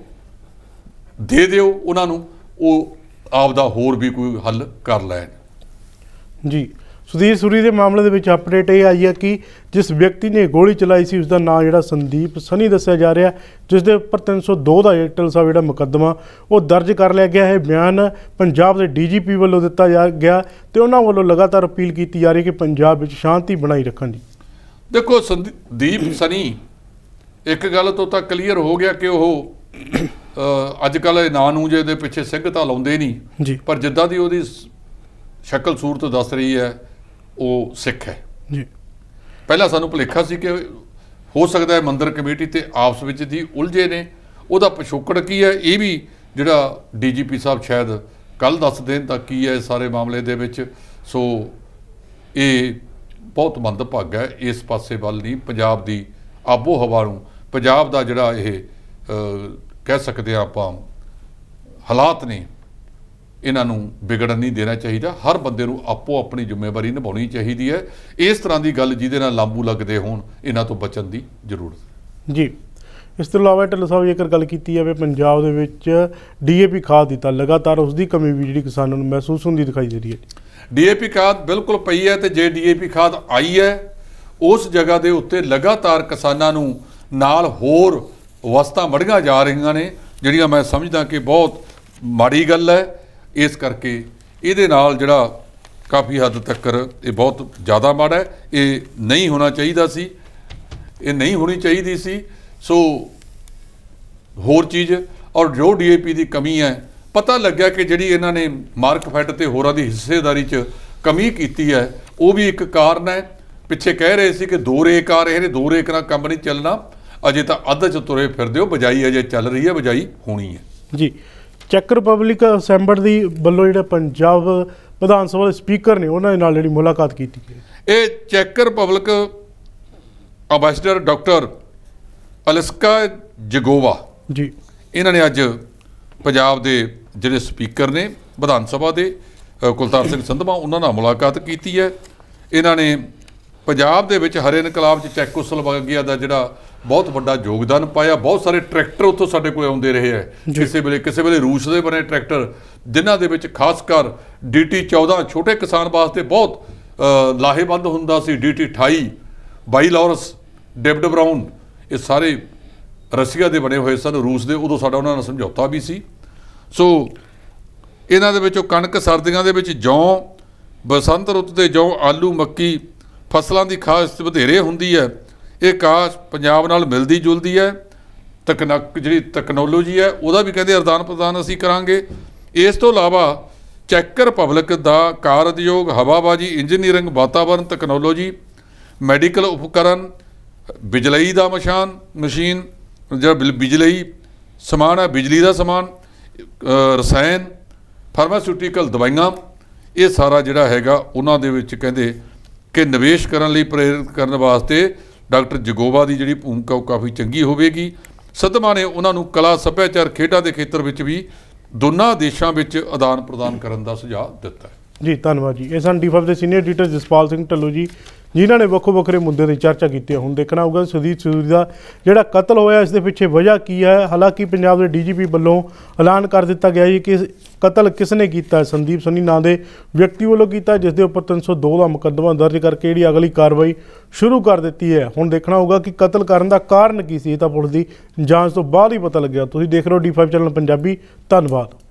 Speaker 2: ਦੇ ਦਿਓ ਉਹਨਾਂ ਨੂੰ ਉਹ ਆਪ ਦਾ ਹੋਰ ਵੀ ਕੋਈ ਹੱਲ ਕਰ ਲੈਣ
Speaker 1: ਜੀ ਸੁਧੀਰ ਸੂਰੀ ਦੇ ਮਾਮਲੇ ਦੇ ਵਿੱਚ ਅਪਡੇਟ ਇਹ ਆਈ ਹੈ ਕਿ ਜਿਸ ਵਿਅਕਤੀ ਨੇ ਗੋਲੀ ਚਲਾਈ ਸੀ ਉਸ ਦਾ ਨਾਮ ਜਿਹੜਾ ਸੰਦੀਪ ਸਨੀ ਦੱਸਿਆ ਜਾ ਰਿਹਾ ਜਿਸ ਦੇ ਉੱਪਰ 302 ਦਾ ਏਟਲ ਸਾਹਿਬ ਜਿਹੜਾ ਮੁਕੱਦਮਾ ਉਹ ਦਰਜ ਕਰ ਲਿਆ ਗਿਆ ਹੈ ਬਿਆਨ ਪੰਜਾਬ ਦੇ ਡੀਜੀਪੀ ਵੱਲੋਂ ਦਿੱਤਾ ਜਾ ਗਿਆ ਤੇ ਉਹਨਾਂ ਵੱਲੋਂ ਲਗਾਤਾਰ ਅਪੀਲ ਕੀਤੀ ਜਾ ਰਹੀ ਹੈ ਕਿ ਪੰਜਾਬ ਵਿੱਚ ਸ਼ਾਂਤੀ ਬਣਾਈ ਰੱਖਣ ਦੀ
Speaker 2: ਦੇਖੋ ਸੰਦੀਪ ਸਨੀ ਇੱਕ ਗੱਲ ਤੋਂ ਤਾਂ ਕਲੀਅਰ ਹੋ ਗਿਆ ਕਿ ਉਹ ਅੱਜ ਕੱਲ ਇਹ ਨਾਂ ਨੂੰ ਜੇ ਦੇ ਪਿੱਛੇ ਸਿੰਘ ਤਾਂ ਲਾਉਂਦੇ ਨਹੀਂ ਪਰ ਜਿੱਦਾਂ ਦੀ ਉਹਦੀ ਸ਼ਕਲ ਸੂਰਤ ਦੱਸ ਰਹੀ ਹੈ ਉਹ ਸਿੱਖ ਹੈ ਜੀ ਪਹਿਲਾਂ ਸਾਨੂੰ ਭੁਲੇਖਾ ਸੀ ਕਿ ਹੋ ਸਕਦਾ ਹੈ ਮੰਦਰ ਕਮੇਟੀ ਤੇ ਆਪਸ ਵਿੱਚ ਦੀ ਉਲਝੇ ਨੇ ਉਹਦਾ ਪਿਛੋਕੜ ਕੀ ਹੈ ਇਹ ਵੀ ਜਿਹੜਾ ਡੀਜੀਪੀ ਸਾਹਿਬ ਸ਼ਾਇਦ ਕੱਲ ਦੱਸ ਦੇਣ ਤਾਂ ਕੀ ਹੈ ਸਾਰੇ ਮਾਮਲੇ ਦੇ ਵਿੱਚ ਸੋ ਇਹ ਬਹੁਤ ਮੰਦਭਾਗ ਹੈ ਇਸ ਪਾਸੇ ਵੱਲ ਦੀ ਪੰਜਾਬ ਦੀ ਆਬੋ ਹਵਾ ਨੂੰ ਪੰਜਾਬ ਦਾ ਜਿਹੜਾ ਇਹ ਕਹਿ ਸਕਦੇ ਆ ਆਪਾਂ ਹਾਲਾਤ ਨੇ ਇਹਨਾਂ ਨੂੰ ਵਿਗੜਨ ਨਹੀਂ ਦੇਣਾ ਚਾਹੀਦਾ ਹਰ ਬੰਦੇ ਨੂੰ ਆਪੋ ਆਪਣੀ ਜ਼ਿੰਮੇਵਾਰੀ ਨਿਭਾਉਣੀ ਚਾਹੀਦੀ ਹੈ ਇਸ ਤਰ੍ਹਾਂ ਦੀ ਗੱਲ ਜਿਹਦੇ ਨਾਲ ਲਾਂਬੂ ਲੱਗਦੇ ਹੋਣ ਇਹਨਾਂ ਤੋਂ ਬਚਣ ਦੀ ਜ਼ਰੂਰਤ
Speaker 1: ਜੀ ਇਸ ਤੋਂ ਇਲਾਵਾ ਢਿੱਲੋਂ ਸਾਹਿਬ ਜੇਕਰ ਗੱਲ ਕੀਤੀ ਜਾਵੇ ਪੰਜਾਬ ਦੇ ਵਿੱਚ ਡੀਏਪੀ ਖਾਦ ਦਿੱਤਾ ਲਗਾਤਾਰ ਉਸ ਦੀ ਕਮੀ ਵੀ ਜਿਹੜੀ ਕਿਸਾਨਾਂ ਨੂੰ ਮਹਿਸੂਸ ਹੁੰਦੀ ਦਿਖਾਈ ਦੇ ਰਹੀ ਹੈ
Speaker 2: ਡੀਏਪੀ ਖਾਦ ਬਿਲਕੁਲ ਪਈ ਹੈ ਤੇ ਜੇ ਡੀਏਪੀ ਖਾਦ ਆਈ ਹੈ ਉਸ ਜਗ੍ਹਾ ਦੇ ਉੱਤੇ ਲਗਾਤਾਰ ਕਿਸਾਨਾਂ ਨੂੰ ਨਾਲ ਹੋਰ ਅਵਸਥਾ ਵੜਗਾ ਜਾ ਰਹੀਆਂ ਨੇ ਜਿਹੜੀਆਂ ਮੈਂ ਸਮਝਦਾ ਕਿ ਬਹੁਤ ਮਾੜੀ ਗੱਲ ਹੈ ਇਸ ਕਰਕੇ ਇਹਦੇ ਨਾਲ ਜਿਹੜਾ ਕਾਫੀ ਹੱਦ ਤੱਕ ਇਹ ਬਹੁਤ ਜ਼ਿਆਦਾ ਮਾੜਾ ਹੈ ਇਹ ਨਹੀਂ ਹੋਣਾ ਚਾਹੀਦਾ ਸੀ ਇਹ ਨਹੀਂ ਹੋਣੀ ਚਾਹੀਦੀ ਸੀ ਸੋ ਹੋਰ ਚੀਜ਼ ਔਰ ਜੋ ਡੀਏਪੀ ਦੀ ਕਮੀ ਹੈ ਪਤਾ ਲੱਗਿਆ ਕਿ ਜਿਹੜੀ ਇਹਨਾਂ ਨੇ ਮਾਰਕ ਫੈਡ ਤੇ ਹੋਰਾਂ ਦੀ ਹਿੱਸੇਦਾਰੀ 'ਚ ਕਮੀ ਕੀਤੀ ਹੈ ਉਹ ਵੀ ਇੱਕ ਕਾਰਨ ਹੈ ਪਿੱਛੇ ਕਹਿ ਰਹੇ ਸੀ ਕਿ ਦੋ ਰੇਕ ਆ ਰਹੇ ਨੇ ਦੋ ਰੇਕ ਨਾਲ ਕੰਪਨੀ ਚੱਲਣਾ ਅਜੇ ਤਾਂ ਅੱਧ ਚ ਤੁਰੇ ਫਿਰਦੇ ਹੋ ਬਜਾਈ ਅਜੇ ਚੱਲ ਰਹੀ ਹੈ ਬਜਾਈ ਹੋਣੀ
Speaker 1: ਹੈ ਜੀ ਚੈੱਕ ਰਿਪਬਲਿਕ ਅਸੈਂਬਲੀ ਦੀ ਵੱਲੋਂ ਜਿਹੜਾ ਪੰਜਾਬ ਵਿਧਾਨ ਸਭਾ ਦੇ ਸਪੀਕਰ ਨੇ ਉਹਨਾਂ ਦੇ ਨਾਲ ਜਿਹੜੀ ਮੁਲਾਕਾਤ ਕੀਤੀ
Speaker 2: ਇਹ ਚੈੱਕ Republic ambassador doctor Eliska Zigova ji ਇਹਨਾਂ ਨੇ ਅੱਜ ਪੰਜਾਬ ਦੇ ਜਿਹੜੇ ਸਪੀਕਰ ਨੇ ਵਿਧਾਨ ਸਭਾ ਦੇ ਕੁਲਤਾਰ ਸਿੰਘ ਸੰਧਵਾ ਉਹਨਾਂ ਨਾਲ ਮੁਲਾਕਾਤ ਕੀਤੀ ਹੈ ਇਹਨਾਂ ਨੇ ਪੰਜਾਬ ਦੇ ਵਿੱਚ ਹਰੇ ਇਨਕਲਾਬ 'ਚ ਗਿਆ ਦਾ ਜਿਹੜਾ ਬਹੁਤ ਵੱਡਾ ਯੋਗਦਾਨ ਪਾਇਆ ਬਹੁਤ ਸਾਰੇ ਟਰੈਕਟਰ ਉੱਥੋਂ ਸਾਡੇ ਕੋਲ ਆਉਂਦੇ ਰਹੇ ਐ ਕਿਸੇ ਵੇਲੇ ਕਿਸੇ ਵੇਲੇ ਰੂਸ ਦੇ ਬਣੇ ਟਰੈਕਟਰ ਜਿਨ੍ਹਾਂ ਦੇ ਵਿੱਚ ਖਾਸ ਕਰ ਡੀਟੀ 14 ਛੋਟੇ ਕਿਸਾਨ ਵਾਸਤੇ ਬਹੁਤ ਲਾਹੇਵੰਦ ਹੁੰਦਾ ਸੀ DT 28 by Lars David Brown ਇਹ ਸਾਰੇ ਰਸ਼ੀਆ ਦੇ ਬਣੇ ਹੋਏ ਸਨ ਰੂਸ ਦੇ ਉਦੋਂ ਸਾਡਾ ਉਹਨਾਂ ਨਾਲ ਸਮਝੌਤਾ ਵੀ ਸੀ ਸੋ ਇਹਨਾਂ ਦੇ ਵਿੱਚੋਂ ਕਣਕ ਸਰਦੀਆਂ ਦੇ ਵਿੱਚ ਜੌਂ ਬਸੰਤ ਰੁੱਤ ਦੇ ਜੌਂ ਆਲੂ ਮੱਕੀ ਫਸਲਾਂ ਦੀ ਖਾਸ ਵਧੇਰੇ ਹੁੰਦੀ ਹੈ ਇਹ ਕਾਸ ਪੰਜਾਬ ਨਾਲ ਮਿਲਦੀ ਜੁਲਦੀ ਹੈ ਤਕਨਕ ਜਿਹੜੀ ਟੈਕਨੋਲੋਜੀ ਹੈ ਉਹਦਾ ਵੀ ਕਹਿੰਦੇ ਅਰਦਾਨ ਪ੍ਰਦਾਨ ਅਸੀਂ ਕਰਾਂਗੇ ਇਸ ਤੋਂ ਇਲਾਵਾ ਚੈੱਕ ਰਿਪਬਲਿਕ ਦਾ ਕਾਰ ਉਦਯੋਗ ਹਵਾਬਾਜੀ ਇੰਜੀਨੀਅਰਿੰਗ ਵਾਤਾਵਰਣ ਟੈਕਨੋਲੋਜੀ ਮੈਡੀਕਲ ਉਪਕਰਨ ਬਿਜਲਈ ਦਾ ਮਸ਼ਾਨ ਮਸ਼ੀਨ ਜਿਹੜਾ ਬਿਜਲਈ ਸਮਾਨ ਹੈ ਬਿਜਲੀ ਦਾ ਸਮਾਨ ਰਸਾਇਣ ਫਾਰਮਾਸਿਊਟੀਕਲ ਦਵਾਈਆਂ ਇਹ ਸਾਰਾ ਜਿਹੜਾ ਹੈਗਾ ਉਹਨਾਂ ਦੇ ਵਿੱਚ ਕਹਿੰਦੇ ਕਿ ਨਿਵੇਸ਼ ਕਰਨ ਲਈ ਪ੍ਰੇਰਿਤ ਕਰਨ ਵਾਸਤੇ ਡਾਕਟਰ ਜਗੋਵਾ ਦੀ ਜਿਹੜੀ ਭੂਮਿਕਾ ਉਹ ਕਾਫੀ ਚੰਗੀ ਹੋਵੇਗੀ ਸਦਮਾ ਨੇ ਉਹਨਾਂ ਨੂੰ ਕਲਾ ਸੱਭਿਆਚਾਰ ਖੇਡਾਂ ਦੇ ਖੇਤਰ ਵਿੱਚ ਵੀ ਦੋਨਾਂ ਦੇਸ਼ਾਂ ਵਿੱਚ ਆਦਾਨ ਪ੍ਰਦਾਨ ਕਰਨ ਦਾ ਸੁਝਾਅ ਦਿੱਤਾ
Speaker 1: ਜੀ ਧੰਨਵਾਦ ਜੀ ਇਹ ਸਨ ਡੀ5 ਦੇ ਸੀਨੀਅਰ ਐਡੀਟਰ ਜਸਪਾਲ ਸਿੰਘ ਢੱਲੋ ਜੀ ਜਿਨ੍ਹਾਂ ਨੇ ਵੱਖੋ ਵੱਖਰੇ ਮੁੱਦੇ ਦੀ ਚਰਚਾ ਕੀਤੀ ਹੁਣ ਦੇਖਣਾ ਹੋਊਗਾ ਸੁਦੀਪ ਸੂਰੀ ਦਾ ਜਿਹੜਾ ਕਤਲ ਹੋਇਆ ਇਸ ਦੇ ਪਿੱਛੇ ਵਜ੍ਹਾ ਕੀ ਹੈ ਹਾਲਾਂਕਿ ਪੰਜਾਬ ਦੇ ਡੀਜੀਪੀ ਵੱਲੋਂ ਐਲਾਨ ਕਰ ਦਿੱਤਾ ਗਿਆ ਹੈ ਕਿ ਕਤਲ ਕਿਸ ਨੇ ਕੀਤਾ ਹੈ ਸੰਦੀਪ ਸਨੀ ਨਾਂ ਦੇ ਵਿਅਕਤੀ ਵੱਲੋਂ ਕੀਤਾ ਜਿਸ ਦੇ ਉੱਪਰ 302 ਦਾ ਮੁਕੱਦਮਾ ਦਰਜ ਕਰਕੇ ਜਿਹੜੀ ਅਗਲੀ ਕਾਰਵਾਈ ਸ਼ੁਰੂ ਕਰ ਦਿੱਤੀ ਹੈ ਹੁਣ ਦੇਖਣਾ ਹੋਊਗਾ ਕਿ ਕਤਲ ਕਰਨ ਦਾ ਕਾਰਨ ਕੀ ਸੀ ਇਹ ਤਾਂ ਪੁਲਿਸ ਦੀ ਜਾਂਚ ਤੋਂ ਬਾਅਦ ਹੀ ਪਤਾ ਲੱਗਿਆ ਤੁਸੀਂ ਦੇਖ ਰਹੇ ਹੋ ਡੀ5 ਚੈਨਲ ਪੰਜਾਬੀ ਧੰਨਵਾਦ